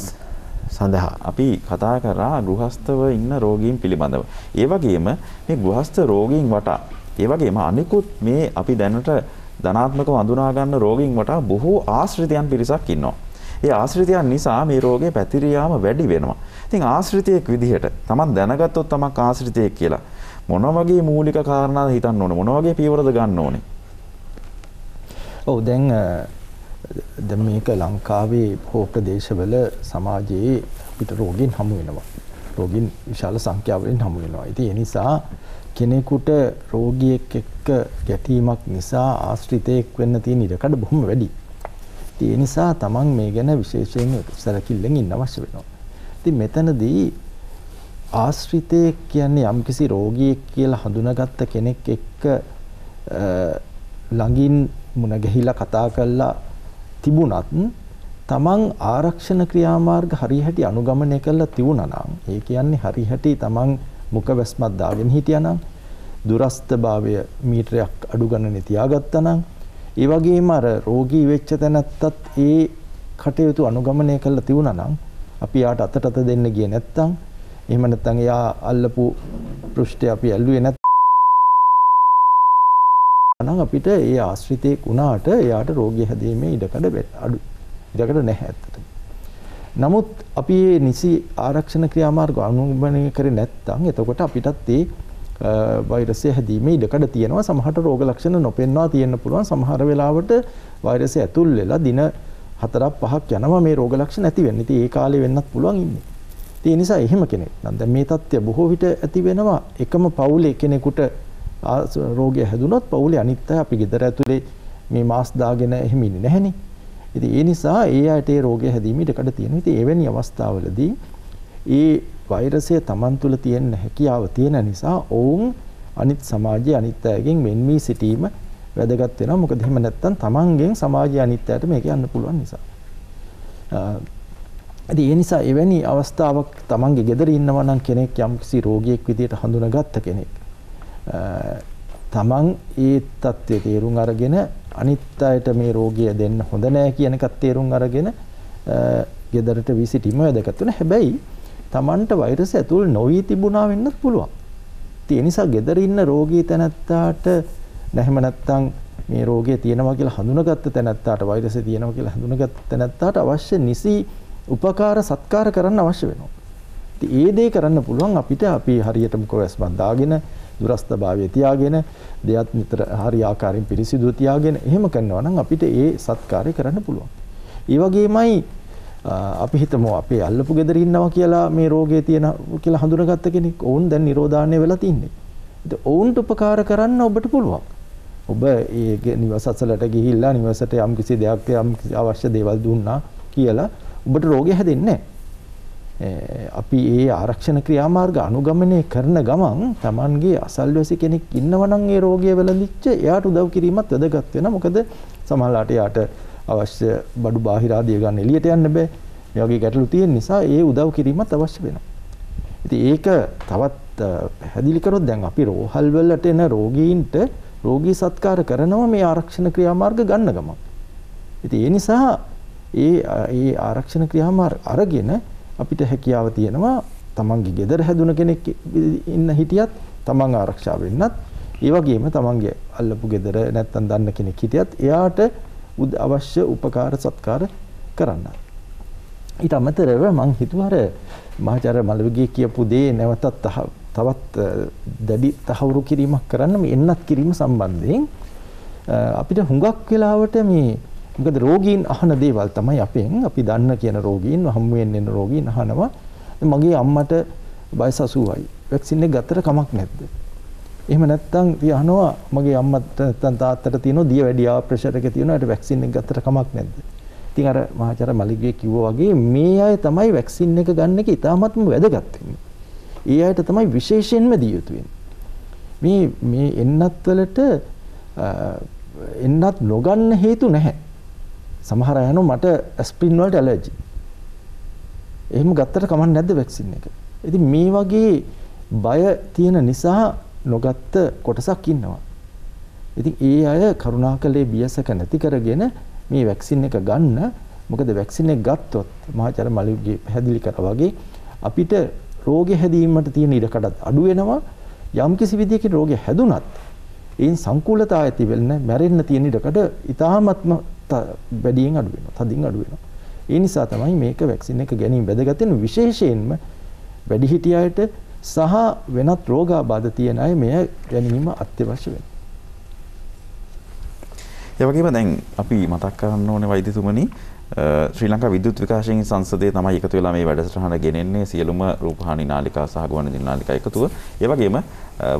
සඳහා අපි කතා කරා ගෘහස්තව ඉන්න රෝගීන් පිළිබඳව. ඒ වගේම මේ ගෘහස්ත රෝගීන් වටා ඒ වගේම අනිකුත් මේ අපි දැනට ධනාත්මකව හඳුනා ගන්න රෝගීන් වටා බොහෝ ආශ්‍රිතයන් පිරිසක් ඉන්නවා. ඒ ආශ්‍රිතයන් නිසා මේ රෝගේ පැතිරියාම වැඩි වෙනවා. ඉතින් ආශ්‍රිතයෙක් විදිහට Taman දැනගත්තොත් තමක් ආශ්‍රිතයෙක් කියලා මොන වගේ මූලික කාරණාද හිතන්න ඕනේ? මොන වගේ පියවරද ගන්න ඕනේ? ඔව් දැන් දැන් මේක ලංකාවේ බොහෝ ප්‍රදේශවල සමාජයේ අපිට රෝගීන් හමු වෙනවා. රෝගීන් විශාල සංඛ්‍යාවලින් හමු වෙනවා. ඉතින් ඒ නිසා කෙනෙකුට රෝගියෙක් එක්ක ගැටීමක් නිසා ආශ්‍රිතයෙක් වෙන්න තියෙන ඉඩකඩ බොහොම වැඩියි. ඉතින් ඒ නිසා තමන් මේ ගැන විශේෂයෙන් සැලකිල්ලෙන් ඉන්න අවශ්‍ය වෙනවා. ඉතින් මෙතනදී ආශ්‍රිතයෙක් කියන්නේ යම්කිසි රෝගියෙක් කියලා හඳුනාගත්ත කෙනෙක් එක්ක ළඟින් මුණ ගැහිලා කතා කරලා තිබුණත් තමන් ආරක්ෂණ ක්‍රියාමාර්ග හරිහැටි අනුගමනය කරලා තිබුණා නම් ඒ කියන්නේ හරිහැටි තමන් මුඛ වැස්මක් දාගෙන හිටියා නම් දුරස්තභාවය මීටරයක් අඩු ගණනේ තියාගත්තා නම් ඒ වගේම අර රෝගී වෙච්ච තැනත්තත් ඒ කටයුතු අනුගමනය කරලා තිබුණා නම් අපි යාට අතට අත දෙන්න ගියේ නැත්තම් එහෙම නැත්තම් එයා අල්ලපු පෘෂ්ඨය අපි ඇල්ලුවේ නැත්තම් අපිට ඒ ආශ්‍රිතෙක් වුණාට එයාට රෝගී හැදීමේ ඉඩකඩ අඩු ඉඩකඩ නැහැ ඇත්තට. නමුත් අපි මේ නිසි ආරක්ෂණ ක්‍රියාමාර්ග අනුගමනය කරේ නැත්තම් එතකොට අපිටත් ඒ වෛරසය හැදීම ඉඩකඩ තියෙනවා සමහට රෝග ලක්ෂණ නොපෙන්වා තියෙන්න පුළුවන් සමහර වෙලාවට වෛරසය ඇතුල් වෙලා දින හතරක් පහක් යනවා මේ රෝග ලක්ෂණ ඇති වෙන්න. ඉතින් ඒ කාලේ වෙන්නත් පුළුවන් ඉන්නේ. ඉතින් ඒ නිසා එහෙම කෙනෙක් නම් දැන් මේ தත්ත්වය බොහෝ විට ඇති වෙනවා එකම පවුලේ කෙනෙකුට රෝගය හැදුනොත් පවුලේ අනිත් අය අපි ගෙදර ඇතුලේ මේ මාස් දාගෙන එහෙම ඉන්නේ නැහෙනේ. ඉතින් ඒ නිසා ඒ අයට ඒ රෝගය හැදීම ඉඩකඩ තියෙනවා. ඉතින් එවැනි අවස්ථාවලදී ඒ වෛරසය Taman තුල තියෙන හැකියාව තියෙන නිසා ඔවුන් අනිත් සමාජයේ අනිත් අයගෙන් වෙන්වී සිටීම වැදගත් වෙනවා. මොකද එහෙම නැත්නම් Tamanගෙන් සමාජයේ අනිත් අයට මේක යන්න පුළුවන් නිසා. ඉතින් ඒ නිසා එවැනි අවස්ථාවක් Tamanගේ ගෙදර ඉන්නවා නම් කෙනෙක් යම්කිසි රෝගියෙක් විදියට හඳුනාගත්ත කෙනෙක් තමන් ඒ தත්ත්වය තේරුම් අරගෙන අනිත් අයට මේ රෝගය දෙන්න හොඳ නෑ කියන එකත් තේරුම් අරගෙන ගෙදරට විසිටීම වැදගත් වෙනවා. හැබැයි Tamanට වෛරසය ඇතුල් නොවී තිබුණා වෙන්නත් පුළුවන්. ඒ නිසා gedara ඉන්න රෝගී තැනැත්තාට නැහැම නැත්තම් මේ රෝගය තියෙනවා කියලා හඳුනාගත්ත තැනැත්තාට වෛරසය තියෙනවා කියලා හඳුනාගත්ත තැනැත්තාට අවශ්‍ය නිසි උපකාර සත්කාර කරන්න අවශ්‍ය වෙනවා. ඉතින් ඒ දේ කරන්න පුළුවන් අපිට අපි හරියට මුකවැස් බඳාගෙන දුරස්තභාවය තියාගෙන දෙයත් නිතර හරි ආකාරයෙන් පිරිසිදු තියාගෙන එහෙම කරනවා නම් අපිට ඒ සත්කාරය කරන්න පුළුවන්. ඒ වගේමයි අපි හිතමු අපේ අල්ලපු ගෙදර ඉන්නවා කියලා මේ රෝගේ තියෙන කියලා හඳුනගත්ත කෙනෙක් ඔවුන් දැන් නිරෝධාරණය වෙලා තින්නේ. ඉතින් ඔවුන්ට උපකාර කරන්න ඔබට පුළුවන්. ඔබ ඒ නිවසසලට ගිහිල්ලා නිවසට යම් කිසි දෙයක් යම් අවශ්‍ය දේවල් දුන්නා කියලා ඔබට රෝගය හැදෙන්නේ අපි ඒ ආරක්ෂණ ක්‍රියාමාර්ග අනුගමනය කරන ගමන් Tamanගේ අසල්වැසි කෙනෙක් ඉන්නවනම් ඒ රෝගය වෙලඳිච්ච එයාට උදව් කිරීමත් වැදගත් වෙනවා. මොකද සමහරලාට එයාට අවශ්‍ය බඩු බාහිරාදිය ගන්න එළියට යන්න බෑ. මේ වගේ ගැටලු තියෙන නිසා ඒ උදව් කිරීමත් අවශ්‍ය වෙනවා. ඉතින් ඒක තවත් පැහැදිලි කරොත් දැන් අපි රෝහල් වලට එන රෝගීන්ට රෝගී සත්කාර කරනවා මේ ආරක්ෂණ ක්‍රියාමාර්ග ගන්න ගමන්. ඉතින් ඒ නිසා ඒ ඒ ආරක්ෂණ ක්‍රියාමාර්ග අරගෙන අපිට හැකියාව තියෙනවා තමන්ගේ ගෙදර හැදුන කෙනෙක් ඉන්න හිටියත් තමන් ආරක්ෂා වෙන්නත් ඒ වගේම තමන්ගේ අල්ලපු ගෙදර නැත්තම් දන්න කෙනෙක් හිටියත් එයාට අවශ්‍ය උපකාර සත්කාර කරන්න. ඊට අමතරව මං හිතුවා අර මහාචාර්ය මලවිගේ කියපු දේ නැවතත් තවත් දැඩි තහවුරු කිරීමක් කරන්න මේ එන්නත් කිරීම සම්බන්ධයෙන් අපිට හුඟක් වෙලාවට මේ මොකද රෝගීන් අහන දේවල් තමයි අපෙන් අපි දන්න කියන රෝගීන් හමු වෙන්න රෝගීන් අහනවා මගේ අම්මට වයස 80යි වැක්සින් එක ගත්තට කමක් නැද්ද එහෙම නැත්නම් යහනවා මගේ අම්මට නැත්නම් තාත්තට තියෙනවා දිය වැඩි ආව ප්‍රෙෂර් එක තියෙනවා ඒකට වැක්සින් එක ගත්තට කමක් නැද්ද ඉතින් අර මහාචාර්ය මලික්ගේ කිව්වා වගේ මේ අය තමයි වැක්සින් එක ගන්න එක ඉතාමත්ම වැදගත් ඒ අයට තමයි විශේෂයෙන්ම දිය යුතු මේ මේ එන්නත් වලට එන්නත් නොගන්න හේතු නැහැ සමහර අය මට ඇස්පිරින් වලට ඇලර්ජි එහෙම ගත්තට කමක් නැද්ද වැක්සින් එක ඉතින් මේ වගේ බය තියෙන නිසා නොගත්ත කොටසක් ඉන්නවා. ඉතින් ඒ අය කරුණාකරලා බියසක නැති කරගෙන මේ වැක්සින් එක ගන්න. මොකද වැක්සින් එක ගත්තොත් මහාචාර්ය මලිගේ පැහැදිලි කරා වගේ අපිට රෝගේ හැදීමට තියෙන ඉඩකඩත් අඩු වෙනවා. යම්කිසි විදියකින් රෝගේ හැදුනත් ඒන් සංකූලතාවය ඇති වෙන්නේ මැරෙන්න තියෙන ඉඩකඩ ඉතාමත්ම වැඩියෙන් අඩු වෙනවා. තදින් අඩු වෙනවා. ඒ නිසා තමයි මේක වැක්සින් එක ගැනීම වැදගත් වෙන විශේෂයෙන්ම වැඩිහිටියන්ට සහ වෙනත් රෝගාබාධ තියෙන අය මෙය ගැනීම අත්‍යවශ්‍ය වෙනවා. ඒ වගේම දැන් අපි මතක් කරන්න ඕනේ වෛද්‍යතුමනි ශ්‍රී ලංකා විද්‍යුත් විකාශන සංසදය තමයි එකතු වෙලා මේ වැඩසටහන ගෙනෙන්නේ සියලුම රූපහානි නාලිකා සහ ගුවන්විදුලි නාලිකා එකතුව. ඒ වගේම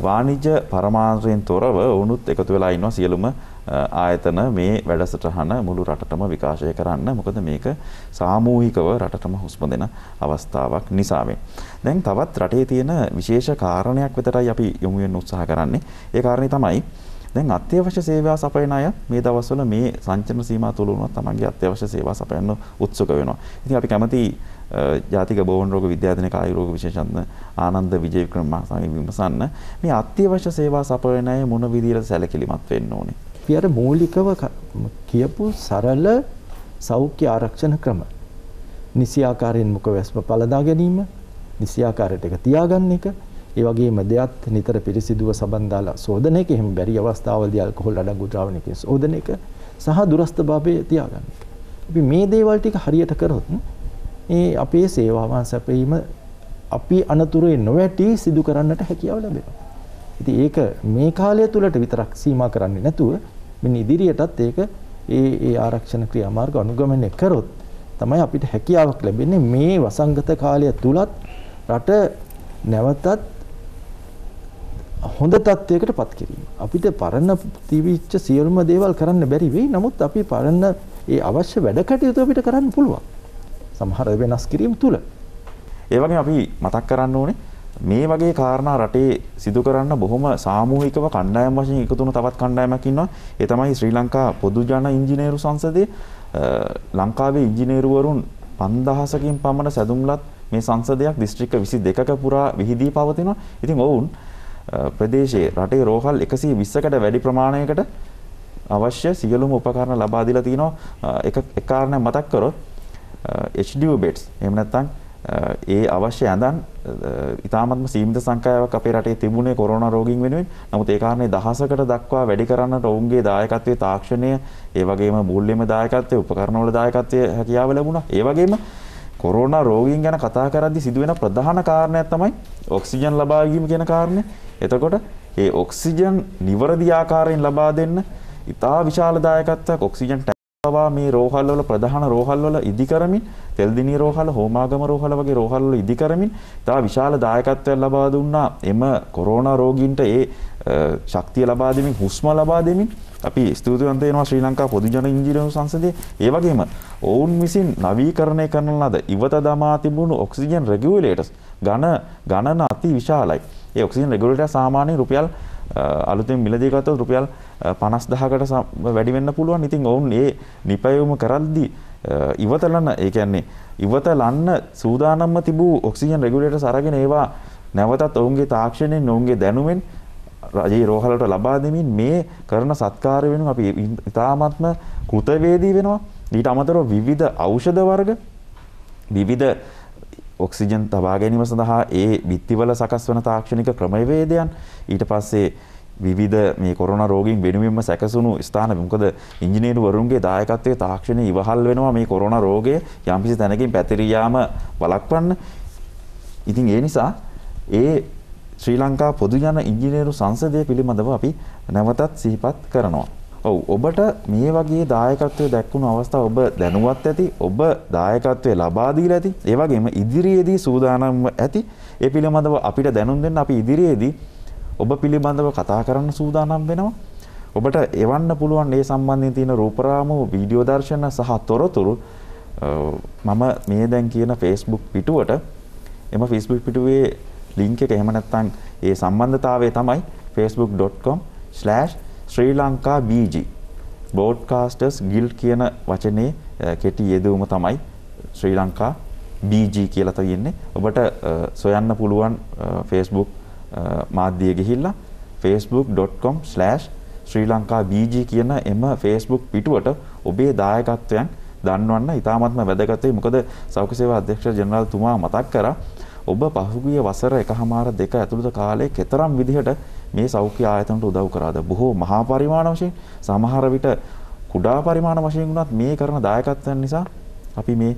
වාණිජ්‍ය පරමාර්ථයෙන් තොරව වුණුත් එකතු වෙලා ඉන්නවා සියලුම ආයතන මේ වැඩසටහන මුළු රටටම විකාශය කරන්න. මොකද මේක සාමූහිකව රටටම හුස්ම දෙන අවස්ථාවක් නිසාවෙන්. දැන් තවත් රටේ තියෙන විශේෂ කාරණයක් විතරයි අපි යොමු වෙන්න උත්සාහ කරන්නේ. ඒ කාරණේ තමයි දැන් අත්‍යවශ්‍ය සේවා සපයන අය මේ දවස්වල මේ සංචරණ සීමා තුළ වුණත් තමන්ගේ අත්‍යවශ්‍ය සේවා සපයන්න උත්සුක වෙනවා. ඉතින් අපි කැමති ජාතික බෝවන් රෝග විද්‍යාධින කායි රෝග විශේෂඥ ආනන්ද විජේවික්‍රම මහසාමි විමසන්න මේ අත්‍යවශ්‍ය සේවා සපයන අය මොන විදිහට සැලකිලිමත් වෙන්න ඕනේ? අපි අර මූලිකව කියපු සරල සෞඛ්‍ය ආරක්ෂණ ක්‍රම නිසි ආකාරයෙන් මුඛ වැස්ම පළදා ගැනීම නිසියාකාරයට එක තියාගන්න එක ඒ වගේම දෙයත් නිතර පිරිසිදුව සබන් දාලා සෝදන එක එහෙම බැරි අවස්ථාවලදී ඇල්කොහොල් අඩංගු ද්‍රාවණයකින් සෝදන එක සහ දුරස්ත භාවයේ තියාගන්න එක. අපි මේ දේවල් ටික හරියට කරොත් ඒ අපේ සේවාවන් සැපීම අපි අනතුරේ නොවැටි සිදු කරන්නට හැකියාව ලැබෙනවා. ඉතින් ඒක මේ කාලය තුලට විතරක් සීමා කරන්නේ නැතුව මෙන්න ඉදිරියටත් ඒක ඒ ඒ ආරක්ෂණ ක්‍රියාමාර්ග අනුගමනය කරොත් තමයි අපිට හැකියාවක් ලැබෙන්නේ මේ වසංගත කාලය තුලත් රට නැවතත් හොඳ තත්ත්වයකට පත් කිරීම. අපිට පරණ තිබිච්ච සියලුම දේවල් කරන්න බැරි වෙයි. නමුත් අපි පරණ ඒ අවශ්‍ය වැඩ කටයුතු අපිට කරන්න පුළුවන්. සමහර වෙනස් කිරීම තුල. ඒ වගේම අපි මතක් කරන්න ඕනේ මේ වගේ කාරණා රටේ සිදු කරන්න බොහොම සාමූහිකව කණ්ඩායම් වශයෙන් එකතු වුණු තවත් කණ්ඩායමක් ඉන්නවා. ඒ තමයි ශ්‍රී ලංකා පොදු ජන ඉංජිනේරු සංසදයේ ලංකාවේ ඉංජිනේරුවරුන් 5000කින් පමණ සැදුම්ලත් මේ සංසදයක් දිස්ත්‍රික්ක 22ක පුරා විහිදී පවතිනවා. ඉතින් ඔවුන් ප්‍රදේශයේ රටේ රෝහල් 120කට වැඩි ප්‍රමාණයකට අවශ්‍ය සියලුම උපකරණ ලබා දීලා තිනවා. එක එක කාරණා මතක් කරොත් HDU beds එහෙම නැත්නම් ඒ අවශ්‍ය ඇඳන් ඉතාමත්ම සීමිත සංඛ්‍යාවක් අපේ රටේ තිබුණේ කොරෝනා රෝගීන් වෙනුවෙන්. නමුත් ඒ කාරණේ දහසකට දක්වා වැඩි කරන්නට ඔවුන්ගේ දායකත්වයේ තාක්ෂණය, ඒ වගේම මූල්‍යමය දායකත්වයේ, උපකරණවල දායකත්වයේ හැකියාව ලැබුණා. ඒ වගේම කොරෝනා රෝගීන් ගැන කතා කරද්දි සිදුවෙන ප්‍රධාන කාරණයක් තමයි ඔක්සිජන් ලබා ගැනීම කියන කාරණය. එතකොට ඒ ඔක්සිජන් නිවැරදි ආකාරයෙන් ලබා දෙන්න ඉතා විශාල දායකත්වයක් ඔක්සිජන් ලබා මේ රෝහල්වල ප්‍රධාන රෝහල්වල ඉදි කරමින් තෙල්දිනී රෝහල, හෝමාගම රෝහල වගේ රෝහල්වල ඉදි කරමින් ඉතා විශාල දායකත්වයක් ලබා දුන්නා එම කොරෝනා රෝගීන්ට ඒ ශක්තිය ලබා දෙමින් හුස්ම ලබා දෙමින් අපි ස්තුතිවන්ත වෙනවා ශ්‍රී ලංකා පොදුජන ඉංජිනේරු සංසදයේ ඒ වගේම ඔවුන් විසින් නවීකරණය කරන ලද ඉවත දමා තිබුණු ඔක්සිජන් රෙගියුලේටර්ස් ඝන ගණන අති විශාලයි. ඒ ඔක්සිජන් රෙගියුලේටර් සාමාන්‍යයෙන් රුපියල් අලුතෙන් මිලදී ගත්තොත් රුපියල් 50000කට වැඩි වෙන්න පුළුවන්. ඉතින් ඔවුන් ඒ නිපැයුම කරද්දී ඉවතලන ඒ කියන්නේ ඉවතලන්න සූදානම්ම තිබූ ඔක්සිජන් රෙගියුලේටර්ස් අරගෙන ඒවා නැවතත් ඔවුන්ගේ තාක්ෂණයෙන් ඔවුන්ගේ දැනුමෙන් රජයේ රෝහලට ලබා දෙමින් මේ කරන සත්කාර වෙනුවෙන් අපි ඉතාමත්ම කෘතවේදී වෙනවා. ඊට අමතරව විවිධ ඖෂධ වර්ග විවිධ ඔක්සිජන් තබා ගැනීම සඳහා ඒ බිත්තිවල සකස් වන තාක්ෂණික ක්‍රමවේදයන් ඊට පස්සේ විවිධ මේ කොරෝනා රෝගීන් වෙනුවෙන්ම සැකසුණු ස්ථාන මොකද ඉංජිනේරුවරුන්ගේ දායකත්වයේ තාක්ෂණය ඉවහල් වෙනවා මේ කොරෝනා රෝගය යම්කිසි තැනකින් පැතිරියාම වළක්වන්න. ඉතින් ඒ නිසා ඒ ශ්‍රී ලංකා පොදුජන ඉංජිනේරු සංසදය පිළිබඳව අපි නැවතත් සිහිපත් කරනවා. ඔව් ඔබට මේ වගේ දායකත්වය දැක්වුණු අවස්ථාව ඔබ දැනුවත් ඇති ඔබ දායකත්වය ලබා දීලා ඇති ඒ වගේම ඉදිරියේදී සූදානම් ඇති ඒ පිළිබඳව අපිට දැනුම් දෙන්න අපි ඉදිරියේදී ඔබ පිළිබඳව කතා කරන්න සූදානම් වෙනවා ඔබට එවන්න පුළුවන් ඒ සම්බන්ධයෙන් තියෙන රූපරාමෝ වීඩියෝ දර්ශන සහ තොරතුරු මම මේ දැන් කියන Facebook පිටුවට එම Facebook පිටුවේ ලින්ක් එක එහෙම නැත්නම් ඒ සම්බන්ධතාවය තමයි facebook.com/srilankabg broadcasters guild කියන වචනේ කෙටි යෙදවීම තමයි ශ්‍රී ලංකා BG කියලා තියෙන්නේ. ඔබට සොයන්න පුළුවන් Facebook මාධ්‍යය ගිහිල්ලා facebook.com/srilankabg කියන එම Facebook පිටුවට ඔබේ දායකත්වයන් දන්වන්න ඉතාමත්ම වැදගත් වෙයි. මොකද සෞඛ්‍ය සේවා අධ්‍යක්ෂ ජනරාල් තුමා මතක් කරා ඔබ පහුගිය වසර එකහමාර දෙක ඇතුළත කාලයේ කතරම් විදිහට මේ සෞඛ්‍ය ආයතනට උදව් කරාද? බොහෝ මහා පරිමාණ වශයෙන් සමහර විට කුඩා පරිමාණ වශයෙන් වුණත් මේ කරන දායකත්වයන් නිසා අපි මේ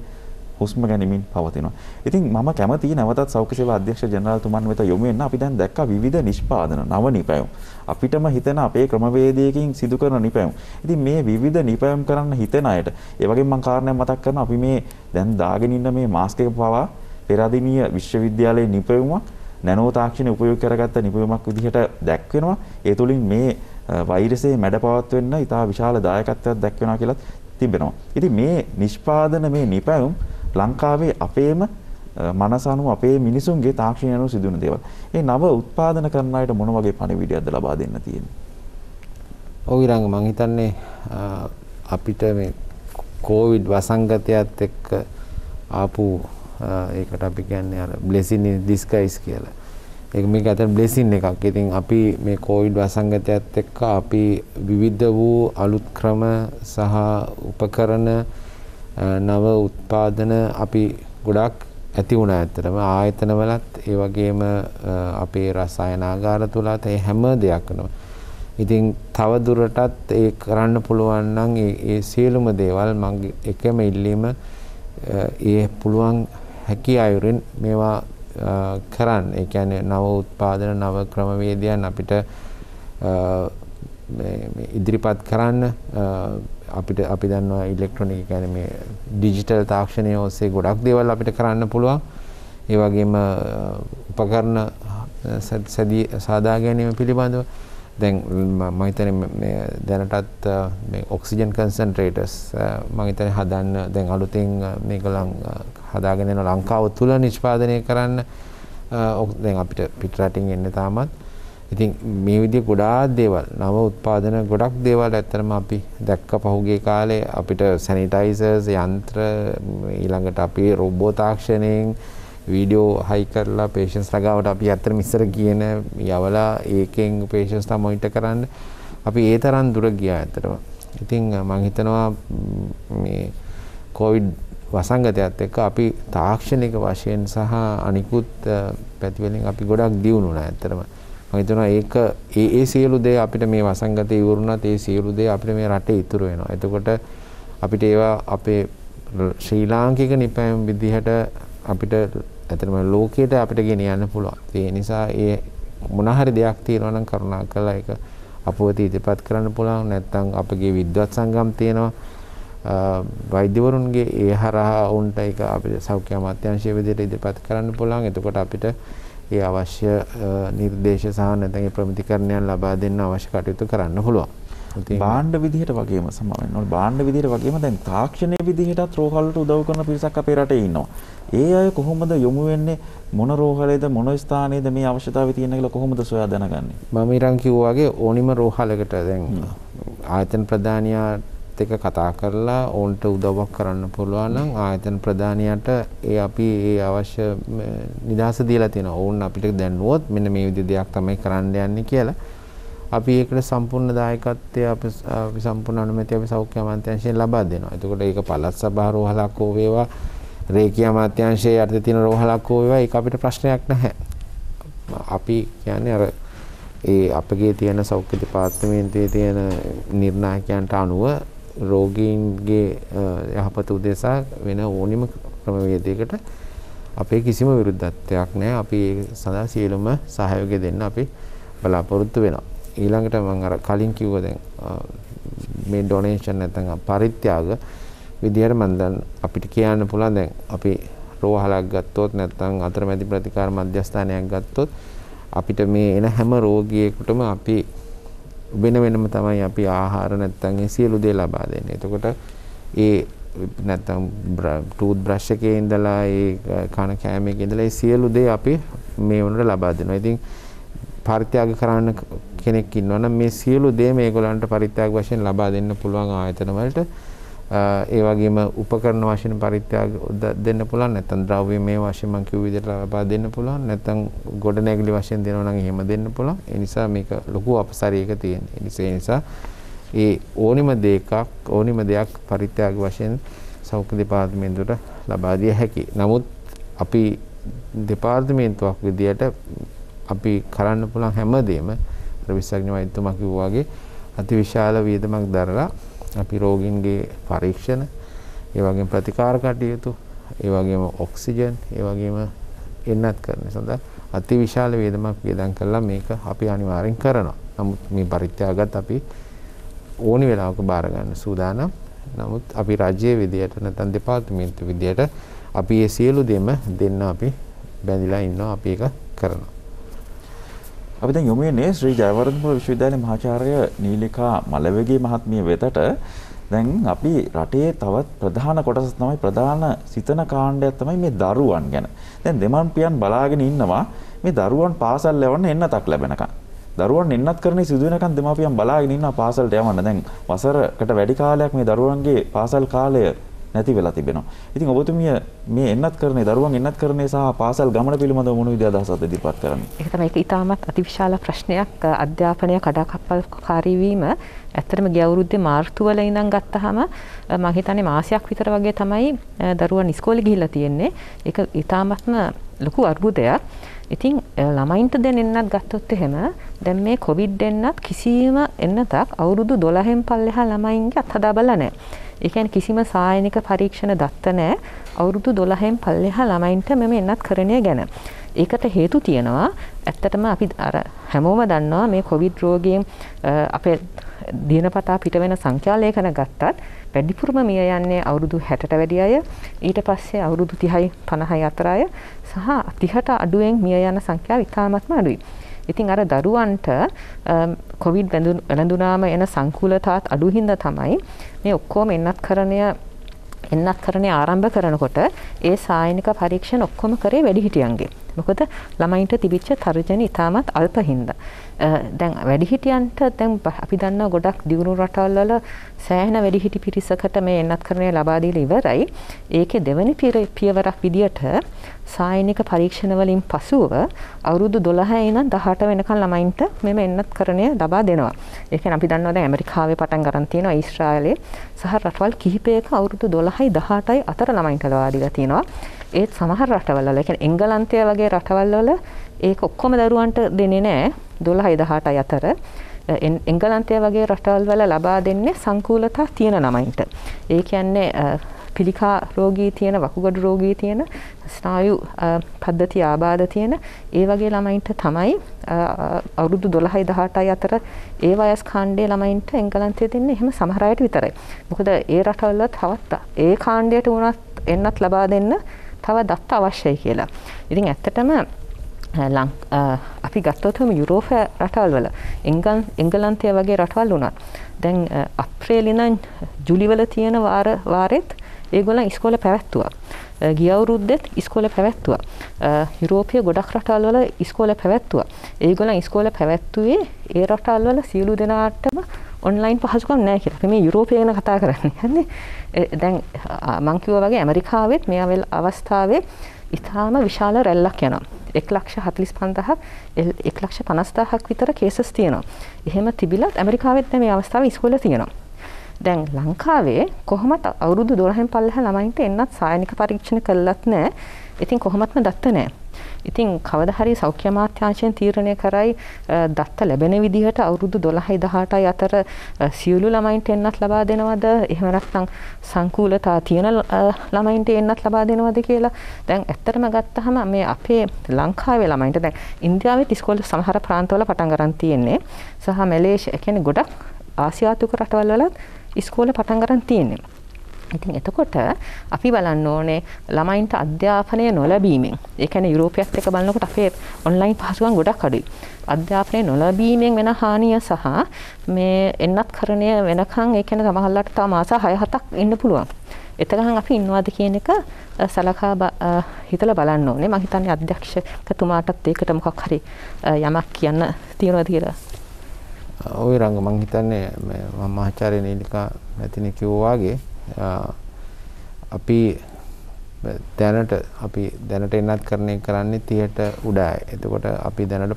හුස්ම ගැනීමෙන් පවතිනවා. ඉතින් මම කැමතියි නැවතත් සෞඛ්‍ය සේවා අධ්‍යක්ෂ ජනරාල්තුමන් වෙත යොමු වෙන්න. අපි දැන් දැක්කා විවිධ නිෂ්පාදන නව නිපැයුම්. අපිටම හිතෙන අපේ ක්‍රමවේදයකින් සිදු කරන නිපැයුම්. ඉතින් මේ විවිධ නිපැයුම් කරන්න හිතෙන අයට ඒ වගේම මම කාරණයක් මතක් කරනවා අපි මේ දැන් දාගෙන ඉන්න මේ මාස්ක් එක පවා පෙරදිනීය විශ්වවිද්‍යාලයේ නිපැයුමක් නැනෝ තාක්ෂණය උපයෝග කරගත්ත නිපැයුමක් විදිහට දැක්වෙනවා. ඒ තුලින් මේ වෛරසයේ මැඩපවත් වෙන්න ඉතා විශාල දායකත්වයක් දක්වනවා කියලා තිබෙනවා. ඉතින් මේ නිෂ්පාදන මේ නිපැයුම් ලංකාවේ අපේම මනස අනුව අපේ මිනිසුන්ගේ තාක්ෂණය අනුව සිදුවන දේවල්. ඒ නව උත්පාදන කරන අයට මොන වගේ පණිවිඩයක්ද ලබා දෙන්න තියෙන්නේ? ඔව් ඊළඟ මම හිතන්නේ අපිට මේ කොවිඩ් වසංගතයත් එක්ක ආපු ඒකට අපි කියන්නේ අර blessing in disguise කියලා. ඒක මේක ඇත්තට blessing එකක්. ඉතින් අපි මේ කොවිඩ් වසංගතයත් එක්ක අපි විවිධ වූ අලුත් ක්‍රම සහ උපකරණ නව උත්පාදන අපි ගොඩක් ඇති වුණා ඇත්තටම ආයතනවලත් ඒ වගේම අපේ රසායනාගාර තුලත් ඒ හැම දෙයක්ම ඉතින් තව දුරටත් ඒ කරන්න පුළුවන් නම් ඒ සියලුම දේවල් මගේ එකම ඉල්ලීම ඒ පුළුවන් හැකි අයුරින් මේවා කරන්න. ඒ කියන්නේ නව උත්පාදන නව ක්‍රමවේදයන් අපිට ඉදිරිපත් කරන්න අපිට අපි දන්නවා ඉලෙක්ට්‍රොනික කියන්නේ මේ ඩිජිටල් තාක්ෂණය ඔස්සේ ගොඩක් දේවල් අපිට කරන්න පුළුවන්. ඒ වගේම උපකරණ සාදා ගැනීම පිළිබඳව දැන් මම හිතන්නේ මේ දැනටත් මේ ඔක්සිජන් කන්සන්ට්‍රේටර්ස් මම හිතන්නේ හදන්න දැන් අලුතින් මේක හදාගෙන යන ලංකාව තුල නිෂ්පාදනය කරන්න දැන් අපිට පිටරටින් එන්නේ තාමත් ඉතින් මේ විදිය ගොඩාක් දේවල් නව උත්පාදන ගොඩක් දේවල් ඇත්තටම අපි දැක්ක පහුගිය කාලේ අපිට සැනිටයිසර්ස් යන්ත්‍ර ඊළඟට අපි රොබෝ තාක්ෂණයෙන් වීඩියෝ හයි කරලා පේෂන්ස් ලගාවට අපි ඇත්තට මිස්සර කියන යවලා ඒකෙන් පේෂන්ස්ලා මොනිටර් කරන්න අපි ඒ තරම් දුර ගියා ඇත්තටම. ඉතින් මම හිතනවා මේ කොවිඩ් වසංගතයත් එක්ක අපි තාක්ෂණික වශයෙන් සහ අනිකුත් පැතිවලින් අපි ගොඩක් දියුණු වුණා ඇත්තටම. මම හිතනවා ඒක ඒ ඒ සියලු දේ අපිට මේ වසංගතය ඉවරුණත් ඒ සියලු දේ අපිට මේ රටේ ඉතුරු වෙනවා. එතකොට අපිට ඒවා අපේ ශ්‍රී ලාංකික නිපැයම් විදිහට අපිට ඇතරම ලෝකයට අපිට ගෙනියන්න පුළුවන් ඒ නිසා ඒ මොනහරි දෙයක් තියෙනවා නම් කරුණා කළා ඒක අපවත ඉදිරිපත් කරන්න පුළුවන් නැත්නම් අපගේ විද්වත් සංගම් තියෙනවා වෛද්‍යවරුන්ගේ ඒ හරහා උන්ට ඒක අපේ සෞඛ්‍ය අමාත්‍යාංශයේ විදිහට ඉදිරිපත් කරන්න පුළුවන් එතකොට අපිට ඒ අවශ්‍ය නිර්දේශ සහ නැත්නම් ඒ ප්‍රමිතිකරණයන් ලබා දෙන්න අවශ්‍ය කටයුතු කරන්න පුළුවන් භාණ්ඩ විදිහට වගේම සමාවෙන්න ඕනේ. භාණ්ඩ විදිහට වගේම දැන් තාක්ෂණයේ විදිහටත් රෝහලට උදව් කරන පිරිසක් අපේ රටේ ඉන්නවා. ඒ අය කොහොමද යොමු වෙන්නේ මොන රෝහලේද මොන ස්ථානයේද මේ අවශ්‍යතාවය තියෙන කියලා කොහොමද සොයා දැනගන්නේ? මම ඉරන් කිව්වා වගේ ඕනිම රෝහලකට දැන් ආයතන ප්‍රධානියාත් එක්ක කතා කරලා ඕන්ට උදව්වක් කරන්න පුළුවන් නම් ආයතන ප්‍රධානියාට ඒ අපි ඒ අවශ්‍ය නිදහස දීලා තියෙනවා. ඕන් අපිට දැන්නුවොත් මෙන්න මේ විදිහ දෙයක් තමයි කරන්න යන්නේ කියලා. අපි ඒකට සම්පූර්ණ දායකත්වය අපි සම්පූර්ණ අනුමැතිය අපි සෞඛ්‍ය අමාත්‍යාංශයෙන් ලබා දෙනවා. එතකොට ඒක පළාත් සභා රෝහලක් හෝ වේවා රේකිය අමාත්‍යාංශයේ යටතේ තියෙන රෝහලක් හෝ වේවා ඒක අපිට ප්‍රශ්නයක් නැහැ. අපි කියන්නේ අර ඒ අපගේ තියෙන සෞඛ්‍ය දෙපාර්තමේන්තුවේ තියෙන නිර්ණායකයන්ට අනුව රෝගීන්ගේ යහපත උදෙසා වෙන ඕනිම ක්‍රමවේදයකට අපේ කිසිම විරුද්ධත්වයක් නැහැ. අපි ඒ සඳහා සියලුම සහයෝගය දෙන්න අපි බලාපොරොත්තු වෙනවා. ඊළඟට මම අර කලින් කිව්වා දැන් මේ ඩොනේෂන් නැත්නම් පරිත්‍යාග විදියට මම දැන් අපිට කියන්න පුළුවන් දැන් අපි රෝහලක් ගත්තොත් නැත්නම් අතරමැදි ප්‍රතිකාර මධ්‍යස්ථානයක් ගත්තොත් අපිට මේ එන හැම රෝගියෙකුටම අපි වෙන වෙනම තමයි අපි ආහාර නැත්නම් ඒ සියලු දේ ලබා දෙන්නේ. එතකොට ඒ නැත්තම් ටූත් බ්‍රශ් එකේ ඉඳලා ඒ කන කෑම එකේ ඉඳලා ඒ සියලු දේ අපි මේ වුණට ලබා දෙනවා. ඉතින් පරිත්‍යාග කරන්න කෙනෙක් ඉන්නවා මේ සියලු දේ මේගොල්ලන්ට පරිත්‍යාග වශයෙන් ලබා දෙන්න පුළුවන් ආයතන වලට ඒ වගේම උපකරණ වශයෙන් පරිත්‍යාග දෙන්න පුළුවන් නැත්නම් ද්‍රව්‍ය මේ වශයෙන් මම කිව්ව විදිහට ලබා දෙන්න පුළුවන් නැත්නම් ගොඩනැගිලි වශයෙන් දෙනවා නම් එහෙම දෙන්න පුළුවන් ඒ නිසා මේක ලොකු අපසාරයක තියෙන ඒ නිසා ඒ ඕනිම දෙයක් ඕනිම දෙයක් පරිත්‍යාග වශයෙන් සෞඛ්‍ය දෙපාර්තමේන්තුවට ලබා දිය හැකි. නමුත් අපි දෙපාර්තමේන්තුවක් විදියට අපි කරන්න පුළුවන් හැමදේම අර විශේෂඥ වෛද්‍යතුමා කිව්වා වගේ අතිවිශාල වියදමක් දරලා අපි රෝගීන්ගේ පරීක්ෂණ ඒ වගේම ප්‍රතිකාර කටයුතු ඒ වගේම ඔක්සිජන් ඒ වගේම එන්නත් කරන සඳහා අතිවිශාල වේදමක් වේදම් කළා මේක අපි අනිවාර්යෙන් කරනවා. නමුත් මේ පරිත්‍යාගත් අපි ඕනි වෙලාවක බාර ගන්න සූදානම්. නමුත් අපි රජයේ විදියට නැත්නම් දෙපාර්තමේන්තු විදියට අපි මේ සියලු දෙම දෙන්න අපි බැඳිලා ඉන්නවා. අපි ඒක කරනවා. අපි දැන් යොමු වෙන්නේ ශ්‍රී ජයවර්ධනපුර විශ්වවිද්‍යාලයේ මහාචාර්ය නීලිකා මලවේගේ මහත්මිය වෙතට. දැන් අපි රටේ තවත් ප්‍රධාන කොටස තමයි ප්‍රධාන සිතන කාණ්ඩයක් තමයි මේ දරුවන් ගැන. දැන් දෙමන්පියන් බලාගෙන ඉන්නවා මේ දරුවන් පාසල් යවන්න එන්නතක් ලැබෙනකන්. දරුවන් එන්නත් කරන සිදුවෙනකන් දෙමාපියන් බලාගෙන ඉන්නවා පාසල්ට යවන්න. දැන් වසරකට වැඩි කාලයක් මේ දරුවන්ගේ පාසල් කාලය නැති වෙලා තිබෙනවා. ඉතින් ඔබතුමිය මේ එන්නත් කරන්නේ දරුවන් එන්නත් කරන්නේ සහ පාසල් ගමන පිළිබඳව මොන විදිහේ අදහසක්ද ඉදිරිපත් කරන්නේ? ඒක තමයි ඒක ඉතාමත් අතිවිශාල ප්‍රශ්නයක් අධ්‍යාපනය කඩාකප්පල්කාරී වීම ඇත්තටම ගිය අවුරුද්දේ මාර්තු වල ඉඳන් ගත්තාම මම හිතන්නේ මාසයක් විතර වගේ තමයි දරුවන් ඉස්කෝලේ ගිහිල්ලා තියෙන්නේ. ඒක ඉතාමත්ම ලොකු අර්බුදයක්. ඉතින් ළමයින්ට දැන් එන්නත් ගත්තොත් එහෙම දැන් මේ කොවිඩ් එන්නත් කිසිම එන්නතක් අවුරුදු 12න් පල්ලෙහා ළමයින්ගේ අත්හදා බලලා නැහැ. ඒ කියන්නේ කිසිම සායනික පරීක්ෂණ දත්ත නැහැ. අවුරුදු 12න් පල්ලෙහා ළමයින්ට මෙම එන්නත් කරණය ගැන. ඒකට හේතු තියෙනවා. ඇත්තටම අපි අර හැමෝම දන්නවා මේ කොවිඩ් රෝගයෙන් අපේ දිනපතා පිට වෙන සංඛ්‍යාලේඛන ගත්තත් වැඩිපුරම මිය යන්නේ අවුරුදු 60ට වැඩි අය ඊට පස්සේ අවුරුදු 30යි 50යි අතර අය සහ 30ට අඩුවෙන් මිය යන සංඛ්‍යාව ඉතාමත්ම අඩුයි. ඉතින් අර දරුවන්ට කොවිඩ් වැළඳුනාම එන සංකූලතාවත් අඩු හින්දා තමයි මේ ඔක්කොම එන්නත් කරණය එන්නත් කරණය ආරම්භ කරනකොට ඒ සායනික පරීක්ෂණ ඔක්කොම කරේ වැඩිහිටියන්ගේ. මොකද ළමයින්ට තිබිච්ච තර්ජන ඉතාමත් අල්ප හින්දා. දැන් වැඩිහිටියන්ට දැන් අපි දන්නවා ගොඩක් දියුණු රටවල්වල සෑහෙන වැඩිහිටි පිරිසකට මේ එන්නත්කරණය ලබා දීලා ඉවරයි. ඒකේ දෙවැනි පියවරක් විදියට සායනික පරීක්ෂණ වලින් පසුව අවුරුදු 12 ඉඳන් 18 වෙනකන් ළමයින්ට මෙම එන්නත්කරණය ලබා දෙනවා. ඒ කියන්නේ අපි දන්නවා දැන් ඇමරිකාවේ පටන් ගන්න තියෙනවා ඊශ්‍රායලේ සහ රටවල් කිහිපයක අවුරුදු 12යි 18යි අතර ළමයින්ට ලබා දීලා තියෙනවා. ඒත් සමහර රටවල් වල කියන්නේ එංගලන්තය වගේ රටවල් වල ඒක ඔක්කොම දරුවන්ට දෙන්නේ නැහැ 12 18 අතර එංගලන්තය වගේ රටවල් වල ලබා දෙන්නේ සංකූලතා තියෙන ළමයින්ට ඒ කියන්නේ පිළිකා රෝගී තියෙන වකුගඩු රෝගී තියෙන ස්නායු පද්ධති ආබාධ තියෙන ඒ වගේ ළමයින්ට තමයි අවුරුදු 12යි 18යි අතර ඒ වයස් කාණ්ඩයේ ළමයින්ට එංගලන්තය දෙන්නේ එහෙම සමහර අයට විතරයි. මොකද ඒ රටවල තවත් ඒ කාණ්ඩයට වුණත් එන්නත් ලබා දෙන්න තව දත්ත අවශ්‍යයි කියලා. ඉතින් ඇත්තටම ලං අපි ගත්තොත්ම යුරෝප රටවල් වල එංගල් එංගලන්තය වගේ රටවල් වුණත් දැන් අප්‍රේලිනන් ජුලිවල තියෙන වාර වාරෙත් ඒගොල්ලන් ඉස්කෝල පැවැත්තුවා. ගිය අවුරුද්දෙත් ඉස්කෝල පැවැත්තුවා. යුරෝපය ගොඩක් රටවල් වල ඉස්කෝල පැවැත්තුවා. ඒගොල්ලන් ඉස්කෝල පැවැත්තුවේ ඒ රටවල් වල සියලු දෙනාටම ඔන්ලයින් පහසුකම් නැහැ කියලා. අපි මේ යුරෝපය ගැන කතා කරන්නේ. හරිනේ? දැන් මං කිව්වා වගේ ඇමරිකාවෙත් මේ අවස්ථාවේ ඉතාම විශාල රැල්ලක් යනවා. 1,45,000ක් 1,50,000ක් විතර කේසස් තියෙනවා. එහෙම තිබිලත් ඇමරිකාවෙත් මේ අවස්ථාවේ ඉස්කෝලේ තියෙනවා. දැන් ලංකාවේ කොහොමත් අවුරුදු 12න් 15 ළමයින්ට එන්නත් සායනික පරීක්ෂණ කළත් නැහැ. ඉතින් කොහොමත්ම දත්ත නැහැ. ඉතින් කවදා හරි සෞඛ්‍ය අමාත්‍යාංශයෙන් තීරණය කරයි දත්ත ලැබෙන විදිහට අවුරුදු 12යි 18යි අතර සියලු ළමයින්ට එන්නත් ලබා දෙනවද? එහෙම නැත්නම් සංකූලතා තියෙන ළමයින්ට එන්නත් ලබා දෙනවද කියලා. දැන් ඇත්තටම ගත්තහම මේ අපේ ලංකාවේ ළමයින්ට දැන් ඉන්දියාවේ ඉස්කෝල සමහර ප්‍රාන්තවල පටන් ගන්න තියෙන්නේ. සහ මැලේසියා කියන්නේ ගොඩක් ආසියාතික රටවල් වලත් ඉස්කෝල පටන් ගන්න තියෙන්නේ. ඉතින් එතකොට අපි බලන්න ඕනේ ළමයින්ට අධ්‍යාපනය නොලැබීමෙන් ඒ කියන්නේ යුරෝපියත් එක්ක බලනකොට අපේ ඔන්ලයින් පහසුකම් ගොඩක් අඩුයි. අධ්‍යාපනය නොලැබීමෙන් වෙන හානිය සහ මේ එන්නත් කරණය වෙනකන් ඒ කියන්නේ සමහරලාට තව මාස 6-7ක් ඉන්න පුළුවන්. එතකන් අපි ඉන්නවාද කියන එක සලකා හිතලා බලන්න ඕනේ. මම හිතන්නේ අධ්‍යක්ෂකතුමාටත් ඒකට මොකක් හරි යමක් කියන්න තියෙනවා කියලා. ওই රංග මම හිතන්නේ මම මහාචාර්ය නීලිකා මැතිනි කිව්වාගේ අපි දැනට අපි දැනට එන්නත් කරන්නේ කරන්නේ 30ට උඩයි. එතකොට අපි දැනට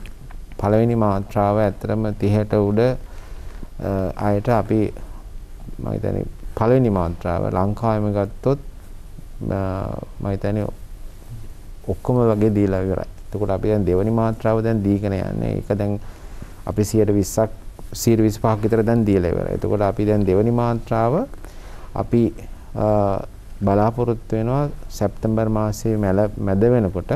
පළවෙනි මාත්‍රාව ඇත්තටම 30ට උඩ අයට අපි මම හිතන්නේ පළවෙනි මාත්‍රාව ලංකාවෙම ගත්තොත් මම හිතන්නේ ඔක්කොම වගේ දීලා ඉවරයි. එතකොට අපි දැන් දෙවනි මාත්‍රාව දැන් දීගෙන යන්නේ. ඒක දැන් අපි 120ක් 125ක් විතර දැන් දීලා ඉවරයි. එතකොට අපි දැන් දෙවනි මාත්‍රාව අපි බලාපොරොත්තු වෙනවා සැප්තැම්බර් මාසයේ මැද වෙනකොට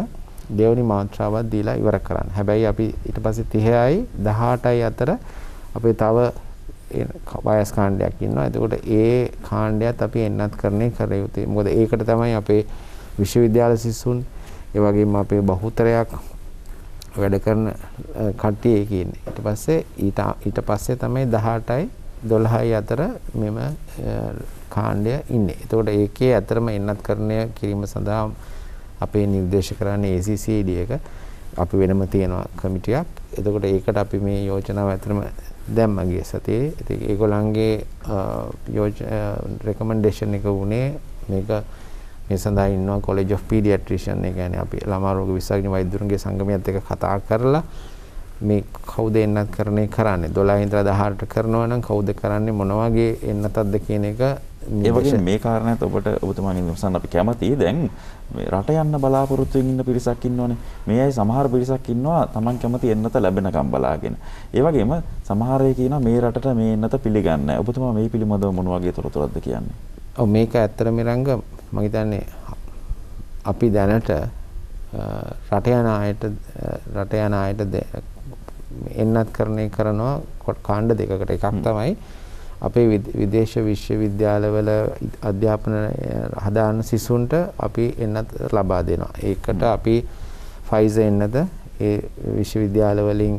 දෙවනි මාත්‍රාවක් දීලා ඉවර කරන්න. හැබැයි අපි ඊට පස්සේ 30යි 18යි අතර අපේ තව වයස් කාණ්ඩයක් ඉන්නවා. එතකොට ඒ කාණ්ඩයත් අපි එන්නත් කරන්නේ කර යුතුයි. මොකද ඒකට තමයි අපේ විශ්වවිද්‍යාල සිසුන් ඒ වගේම අපේ බහුතරයක් වැඩ කරන කට්ටිය ඒකේ ඉන්නේ. ඊට පස්සේ ඊට ඊට පස්සේ තමයි 18යි 12යි අතර මෙම කාණ්ඩය ඉන්නේ. එතකොට ඒකේ ඇතරම එන්නත් කරණය කිරීම සඳහා අපේ නිර්දේශ කරන්නේ ACCD එක. අපි වෙනම තියෙන කමිටියක්. එතකොට ඒකට අපි මේ යෝජනාව ඇතරම දැම්ම ගිය සතියේ. ඉතින් ඒගොල්ලන්ගේ රෙකමන්ඩේෂන් එක වුණේ මේක මේ සඳහා ඉන්නවා කොලෙජ් ඔෆ් පීඩියාට්‍රිෂන් ඒ කියන්නේ අපි ළමා රෝග විශේෂඥ වෛද්‍යවරුන්ගේ සංගමයත් එක්ක කතා කරලා මේ කවුද එන්නත් කරන්නේ කරන්නේ 12 ඉඳලා 18ට කරනවා නම් කවුද කරන්නේ මොන වගේ එන්නතක්ද කියන එක ඒ වගේ මේ කාරණාත් ඔබට ඔබතුමාගෙන් විමසන්න අපි කැමතියි. දැන් මේ රට යන්න බලාපොරොත්තු ඉන්න පිරිසක් ඉන්නෝනේ. මේ අය සමහර පිරිසක් ඉන්නවා Taman කැමති එන්නත ලැබෙනකම් බලාගෙන. ඒ වගේම සමහර අය කියනවා මේ රටට මේ එන්නත පිළිගන්නේ නැහැ. ඔබතුමා මේ පිළිබඳව මොන වගේ තොරතුරක්ද කියන්නේ? ඔව් මේක ඇත්තටම රංග මම හිතන්නේ අපි දැනට රට යන අයට රට යන අයට එන්නත් කරන්නේ කරනවා කාණ්ඩ දෙකකට එකක් තමයි අපේ විදේශ විශ්වවිද්‍යාලවල අධ්‍යාපන හදාන සිසුන්ට අපි එන්නත් ලබා දෙනවා. ඒකට අපි ෆයිස එන්නද ඒ විශ්වවිද්‍යාල වලින්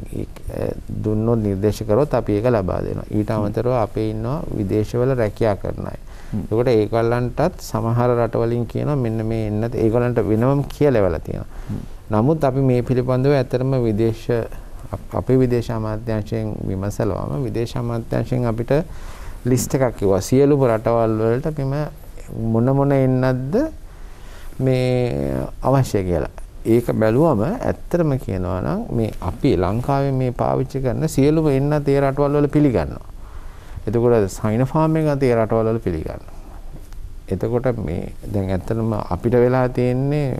දුන්නොත් නිර්දේශ කරොත් අපි ඒක ලබා දෙනවා. ඊට අමතරව අපේ ඉන්නවා විදේශවල රැකියා කරන අය. එතකොට ඒගොල්ලන්ටත් සමහර රටවලින් කියනවා මෙන්න මේ එන්නත් ඒගොල්ලන්ට වෙනම කියලාවලා තියෙනවා. නමුත් අපි මේ පිළිබඳව ඇත්තටම විදේශ අපේ විදේශ අමාත්‍යාංශයෙන් විමසලවම විදේශ අමාත්‍යාංශයෙන් අපිට ලිස්ට් එකක් කිව්වා සියලුම රටවල් වලට මෙම මොන මොන එන්නත්ද මේ අවශ්‍ය කියලා. ඒක බැලුවම ඇත්තටම කියනවා නම් මේ අපි ලංකාවේ මේ පාවිච්චි කරන සියලුම එන්නත් ඒ රටවල් වල පිළිගන්නවා. එතකොට සයින ෆාම් එක අතේ රටවල් වල පිළිගන්නවා. එතකොට මේ දැන් ඇත්තටම අපිට වෙලා තියෙන්නේ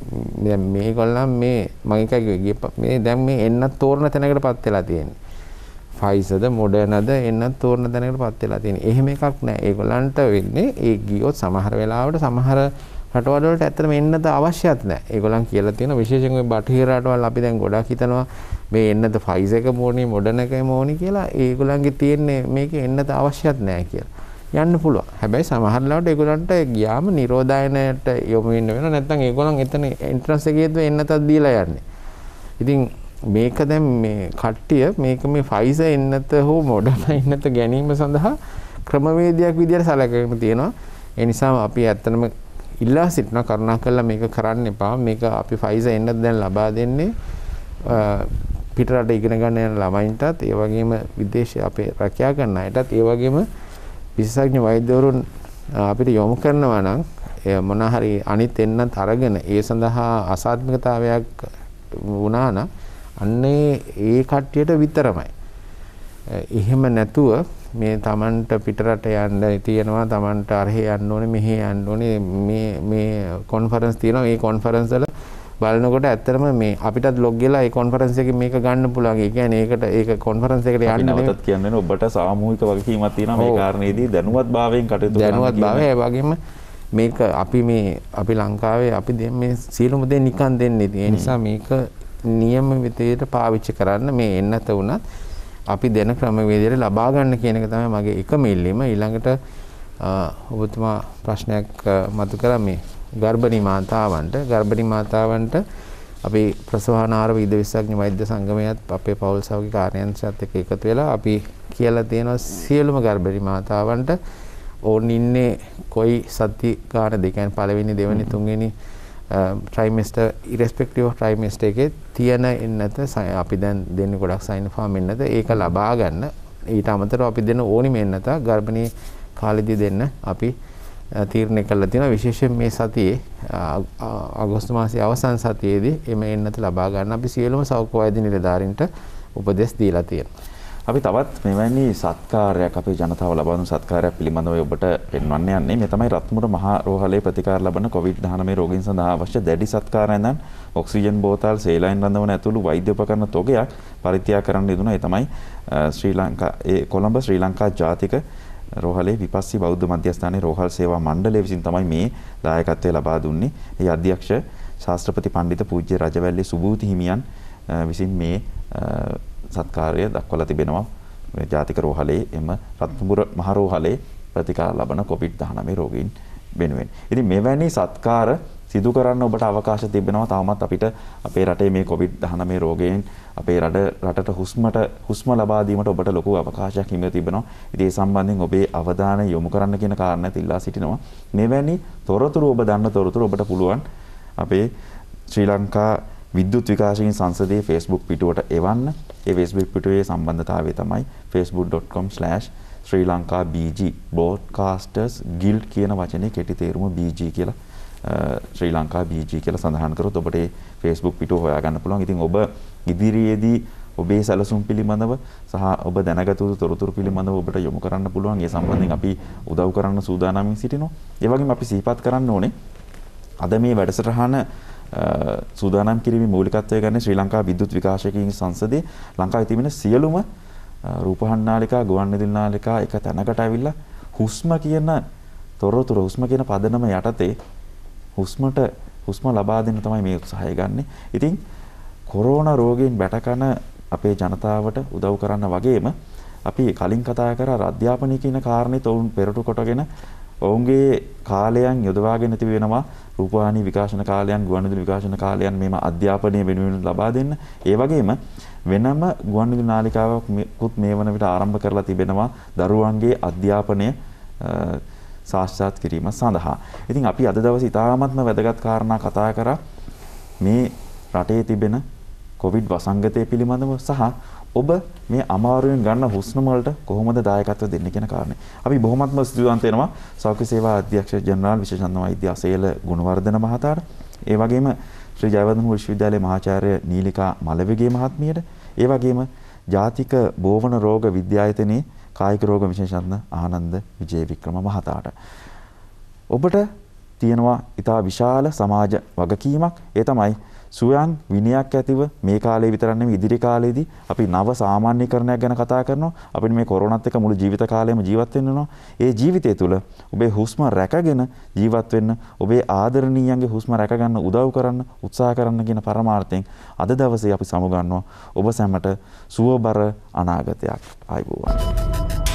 දැන් මේගොල්ලන් මේ මම එකයි මේ දැන් මේ එන්නත් තෝරන තැනකටපත් වෙලා තියෙන්නේ. ෆයිසර්ද මොඩර්නද එන්නත් තෝරන දැනකට පත් වෙලා තියෙන. එහෙම එකක් නෑ. ඒගොල්ලන්ට වෙන්නේ ඒ ගියොත් සමහර වෙලාවට සමහර රටවල් වලට ඇත්තටම එන්නද අවශ්‍යත් නෑ. ඒගොල්ලන් කියලා තියෙන විශේෂයෙන් ওই බටහිර රටවල් අපි දැන් ගොඩක් හිතනවා මේ එන්නද ෆයිස එක මොණි මොඩර්න එක මොණි කියලා ඒගොල්ලන්ගේ තියෙන්නේ මේක එන්නද අවශ්‍යත් නෑ කියලා. යන්න පුළුවන්. හැබැයි සමහර ලාවට ඒගොල්ලන්ට ගියාම නිරෝධායනයට යොමු වෙන්න වෙනවා. නැත්නම් ඒගොල්ලන් එතන එන්ට්‍රන්ස් එකේදී එන්නතත් දීලා යන්නේ. ඉතින් මේක දැන් මේ කට්ටිය මේක මේ ෆයිස එන්නත හෝ මොඩර්න එන්නත ගැනීම සඳහා ක්‍රමවේදයක් විදිහට සැලකගෙන තියෙනවා. ඒ නිසාම අපි ඇත්තටම ඉල්ලා සිටිනවා කරුණා කරලා මේක කරන්න එපා. මේක අපි ෆයිස එන්නත් දැන් ලබා දෙන්නේ පිටරට ඉගෙන ගන්න යන ළමයින්ටත් ඒ වගේම විදේශ අපේ රැකියා ගන්න අයටත් ඒ වගේම විශේෂඥ වෛද්‍යවරුන් අපිට යොමු කරනවා නම් මොන හරි අනිත් එන්නත් අරගෙන ඒ සඳහා අසාත්මිකතාවයක් වුණා නම් අන්නේ ඒ කට්ටියට විතරමයි. එහෙම නැතුව මේ Tamanට පිටරට යන්න තියෙනවා Tamanට අරහෙ යන්න ඕනේ මෙහෙ යන්න ඕනේ මේ මේ කොන්ෆරන්ස් තියෙනවා මේ කොන්ෆරන්ස් වල බලනකොට ඇත්තටම මේ අපිටත් ලොග් වෙලා ඒ කොන්ෆරන්ස් එකේ මේක ගන්න පුළුවන්. ඒ කියන්නේ ඒකට ඒක කොන්ෆරන්ස් එකට යන්න නෙවෙයි. නැවතත් කියන්නේ ඔබට සාමූහික වගකීමක් තියෙනවා මේ කාරණේදී දැනුවත්භාවයෙන් කටයුතු කරන්න. දැනුවත්භාවය ඒ වගේම මේක අපි මේ අපි ලංකාවේ අපි මේ සියලුම දේ නිකන් දෙන්නේ. ඒ නිසා මේක නියම විදියට පාවිච්චි කරන්න මේ එන්නත වුණත් අපි දෙන ක්‍රමවේදයට ලබා ගන්න කියන එක තමයි මගේ එකම ඉල්ලීම ඊළඟට ඔබතුමා ප්‍රශ්නයක් මතු කරා මේ ගර්භණී මාතාවන්ට ගර්භණී මාතාවන්ට අපි ප්‍රසවානාරව ඉද විශාඥ වෛද්‍ය සංගමයත් අපේ පවුල් සෞඛ්‍ය කාර්යංශයත් එක්ක එකතු වෙලා අපි කියලා තියෙනවා සියලුම ගර්භණී මාතාවන්ට ඕන් ඉන්නේ කොයි සති ගානද? ඒ කියන්නේ පළවෙනි දෙවෙනි තුන්වෙනි ට්‍රයිමස්ටර් ඉරස්පෙක්ටිව් ට්‍රයිමස්ට එකේ තියෙන එන්නත අපි දැන් දෙන්න ගොඩක් සයින් ෆාම් එන්නත ඒක ලබා ගන්න ඊට අමතරව අපි දෙන ඕනි මෙන්නත ගර්භණී කාලෙදී දෙන්න අපි තීරණය කළා තියෙනවා විශේෂයෙන් මේ සතියේ අගෝස්තු මාසයේ අවසන් සතියේදී එම එන්නත ලබා ගන්න අපි සියලුම සෞඛ්‍ය වෛද්‍ය නිලධාරීන්ට උපදෙස් දීලා තියෙනවා අපි තවත් මෙවැනි සත්කාරයක් අපේ ජනතාව ලබන සත්කාරයක් පිළිබඳව ඔබට පෙන්වන්න යන්නේ මේ තමයි රත්මුර මහා රෝහලේ ප්‍රතිකාර ලබන COVID-19 රෝගීන් සඳහා අවශ්‍ය දැඩි සත්කාරයන් ඔක්සිජන් බෝතල්, සේලයින් රඳවන ඇතුළු වෛද්‍ය උපකරණ තොගයක් පරිත්‍යාග කරන්න යුතුයි. ඒ තමයි ශ්‍රී ලංකා ඒ කොළඹ ශ්‍රී ලංකා ජාතික රෝහලේ විපස්සී බෞද්ධ මධ්‍යස්ථානයේ රෝහල් සේවා මණ්ඩලය විසින් තමයි මේ දායකත්වය ලබා දුන්නේ. ඒ අධ්‍යක්ෂ ශාස්ත්‍රපති පණ්ඩිත පූජ්‍ය රජවැල්ලේ සුභූති හිමියන් විසින් මේ සත්කාරය දක්වලා තිබෙනවා මේ ජාතික රෝහලේ එම රත්නපුර මහ රෝහලේ ප්‍රතිකාර ලබන COVID-19 රෝගීන් වෙනුවෙන්. ඉතින් මෙවැනි සත්කාර සිදු කරන්න ඔබට අවකාශ තිබෙනවා තාමත් අපිට අපේ රටේ මේ COVID-19 රෝගයෙන් අපේ රට රටට හුස්මට හුස්ම ලබා දීමට ඔබට ලොකු අවකාශයක් හිමි තිබෙනවා. ඉතින් ඒ සම්බන්ධයෙන් ඔබේ අවධානය යොමු කරන්න කියන කාරණාවත් ඉල්ලා සිටිනවා. මෙවැනි තොරතුරු ඔබ දන්න තොරතුරු ඔබට පුළුවන් අපේ ශ්‍රී ලංකා විද්‍යුත් විකාශකින් සංසදයේ Facebook පිටුවට එවන්න. ඒ Facebook පිටුවේ සම්බන්ධතාවය තමයි facebook.com/sri lanka bg broadcasters guild කියන වචනේ කෙටි තේරුම bg කියලා ශ්‍රී ලංකා BG කියලා සඳහන් කරොත් ඔබට ඒ Facebook පිටුව හොයාගන්න පුළුවන්. ඉතින් ඔබ ඉදිරියේදී ඔබේ සැලසුම් පිළිබඳව සහ ඔබ දැනගත යුතු තොරතුරු පිළිබඳව ඔබට යොමු කරන්න පුළුවන්. ඒ සම්බන්ධයෙන් අපි උදව් කරන්න සූදානම්ින් සිටිනවා. ඒ වගේම අපි සිහිපත් කරන්න ඕනේ අද මේ වැඩසටහන සූදානම් කිරීමේ මූලිකත්වය ගන්න ශ්‍රී ලංකා විද්‍යුත් විකාශකයන් සංසදයේ ලංකාවේ තිබෙන සියලුම රූපහන් නාලිකා, ගුවන්විදුලි නාලිකා එක තැනකට ඇවිල්ලා හුස්ම කියන තොරතුරු හුස්ම කියන පදනම යටතේ හුස්මට හුස්ම ලබා දෙන්න තමයි මේ උත්සාහය ගන්න. ඉතින් කොරෝනා රෝගයෙන් බැටකන අපේ ජනතාවට උදව් කරන්න වගේම අපි කලින් කතා කර අධ්‍යාපනය කියන කාරණේ තවුන් පෙරටු කොටගෙන ඔවුන්ගේ කාලයන් යොදවාගෙන තිබෙනවා රූපවාහිනී විකාශන කාලයන් ගුවන්විදුලි විකාශන කාලයන් මේම අධ්‍යාපනය වෙනුවෙන් ලබා දෙන්න. ඒ වගේම වෙනම ගුවන්විදුලි නාලිකාවකුත් මේ වන විට ආරම්භ කරලා තිබෙනවා දරුවන්ගේ අධ්‍යාපනය සාක්ෂාත් කිරීම සඳහා. ඉතින් අපි අද දවසේ ඉතාමත්ම වැදගත් කාරණා කතා කරා මේ රටේ තිබෙන කොවිඩ් වසංගතය පිළිබඳව සහ ඔබ මේ අමාරුවෙන් ගන්න හුස්ම වලට කොහොමද දායකත්ව දෙන්නේ කියන කාරණේ. අපි බොහොමත්ම ස්තුතිවන්ත වෙනවා සෞඛ්‍ය සේවා අධ්‍යක්ෂ ජනරාල් විශේෂඥ වෛද්‍ය අසේල ගුණවර්ධන මහතාට. ඒ වගේම ශ්‍රී ජයවර්ධන විශ්වවිද්‍යාලයේ මහාචාර්ය නීලිකා මලවිගේ මහත්මියට. ඒ වගේම ජාතික බෝවන රෝග විද්‍යායතනයේ කායික රෝග විශේෂඥ ආනන්ද විජේවික්‍රම මහතාට. ඔබට තියෙනවා ඉතා විශාල සමාජ වගකීමක්. ඒ තමයි සුවයන් විනයක් ඇතිව මේ කාලේ විතරක් නෙමෙයි ඉදිරි කාලේදී අපි නව සාමාන්‍යකරණයක් ගැන කතා කරනවා අපිට මේ කොරෝනාත් එක්ක මුළු ජීවිත කාලයම ජීවත් වෙන්න වෙනවා ඒ ජීවිතය තුළ ඔබේ හුස්ම රැකගෙන ජීවත් වෙන්න ඔබේ ආදරණීයන්ගේ හුස්ම රැකගන්න උදව් කරන්න උත්සාහ කරන්න කියන පරමාර්ථයෙන් අද දවසේ අපි සමුගන්නවා ඔබ සැමට සුවබර අනාගතයක් ආයුබෝවන්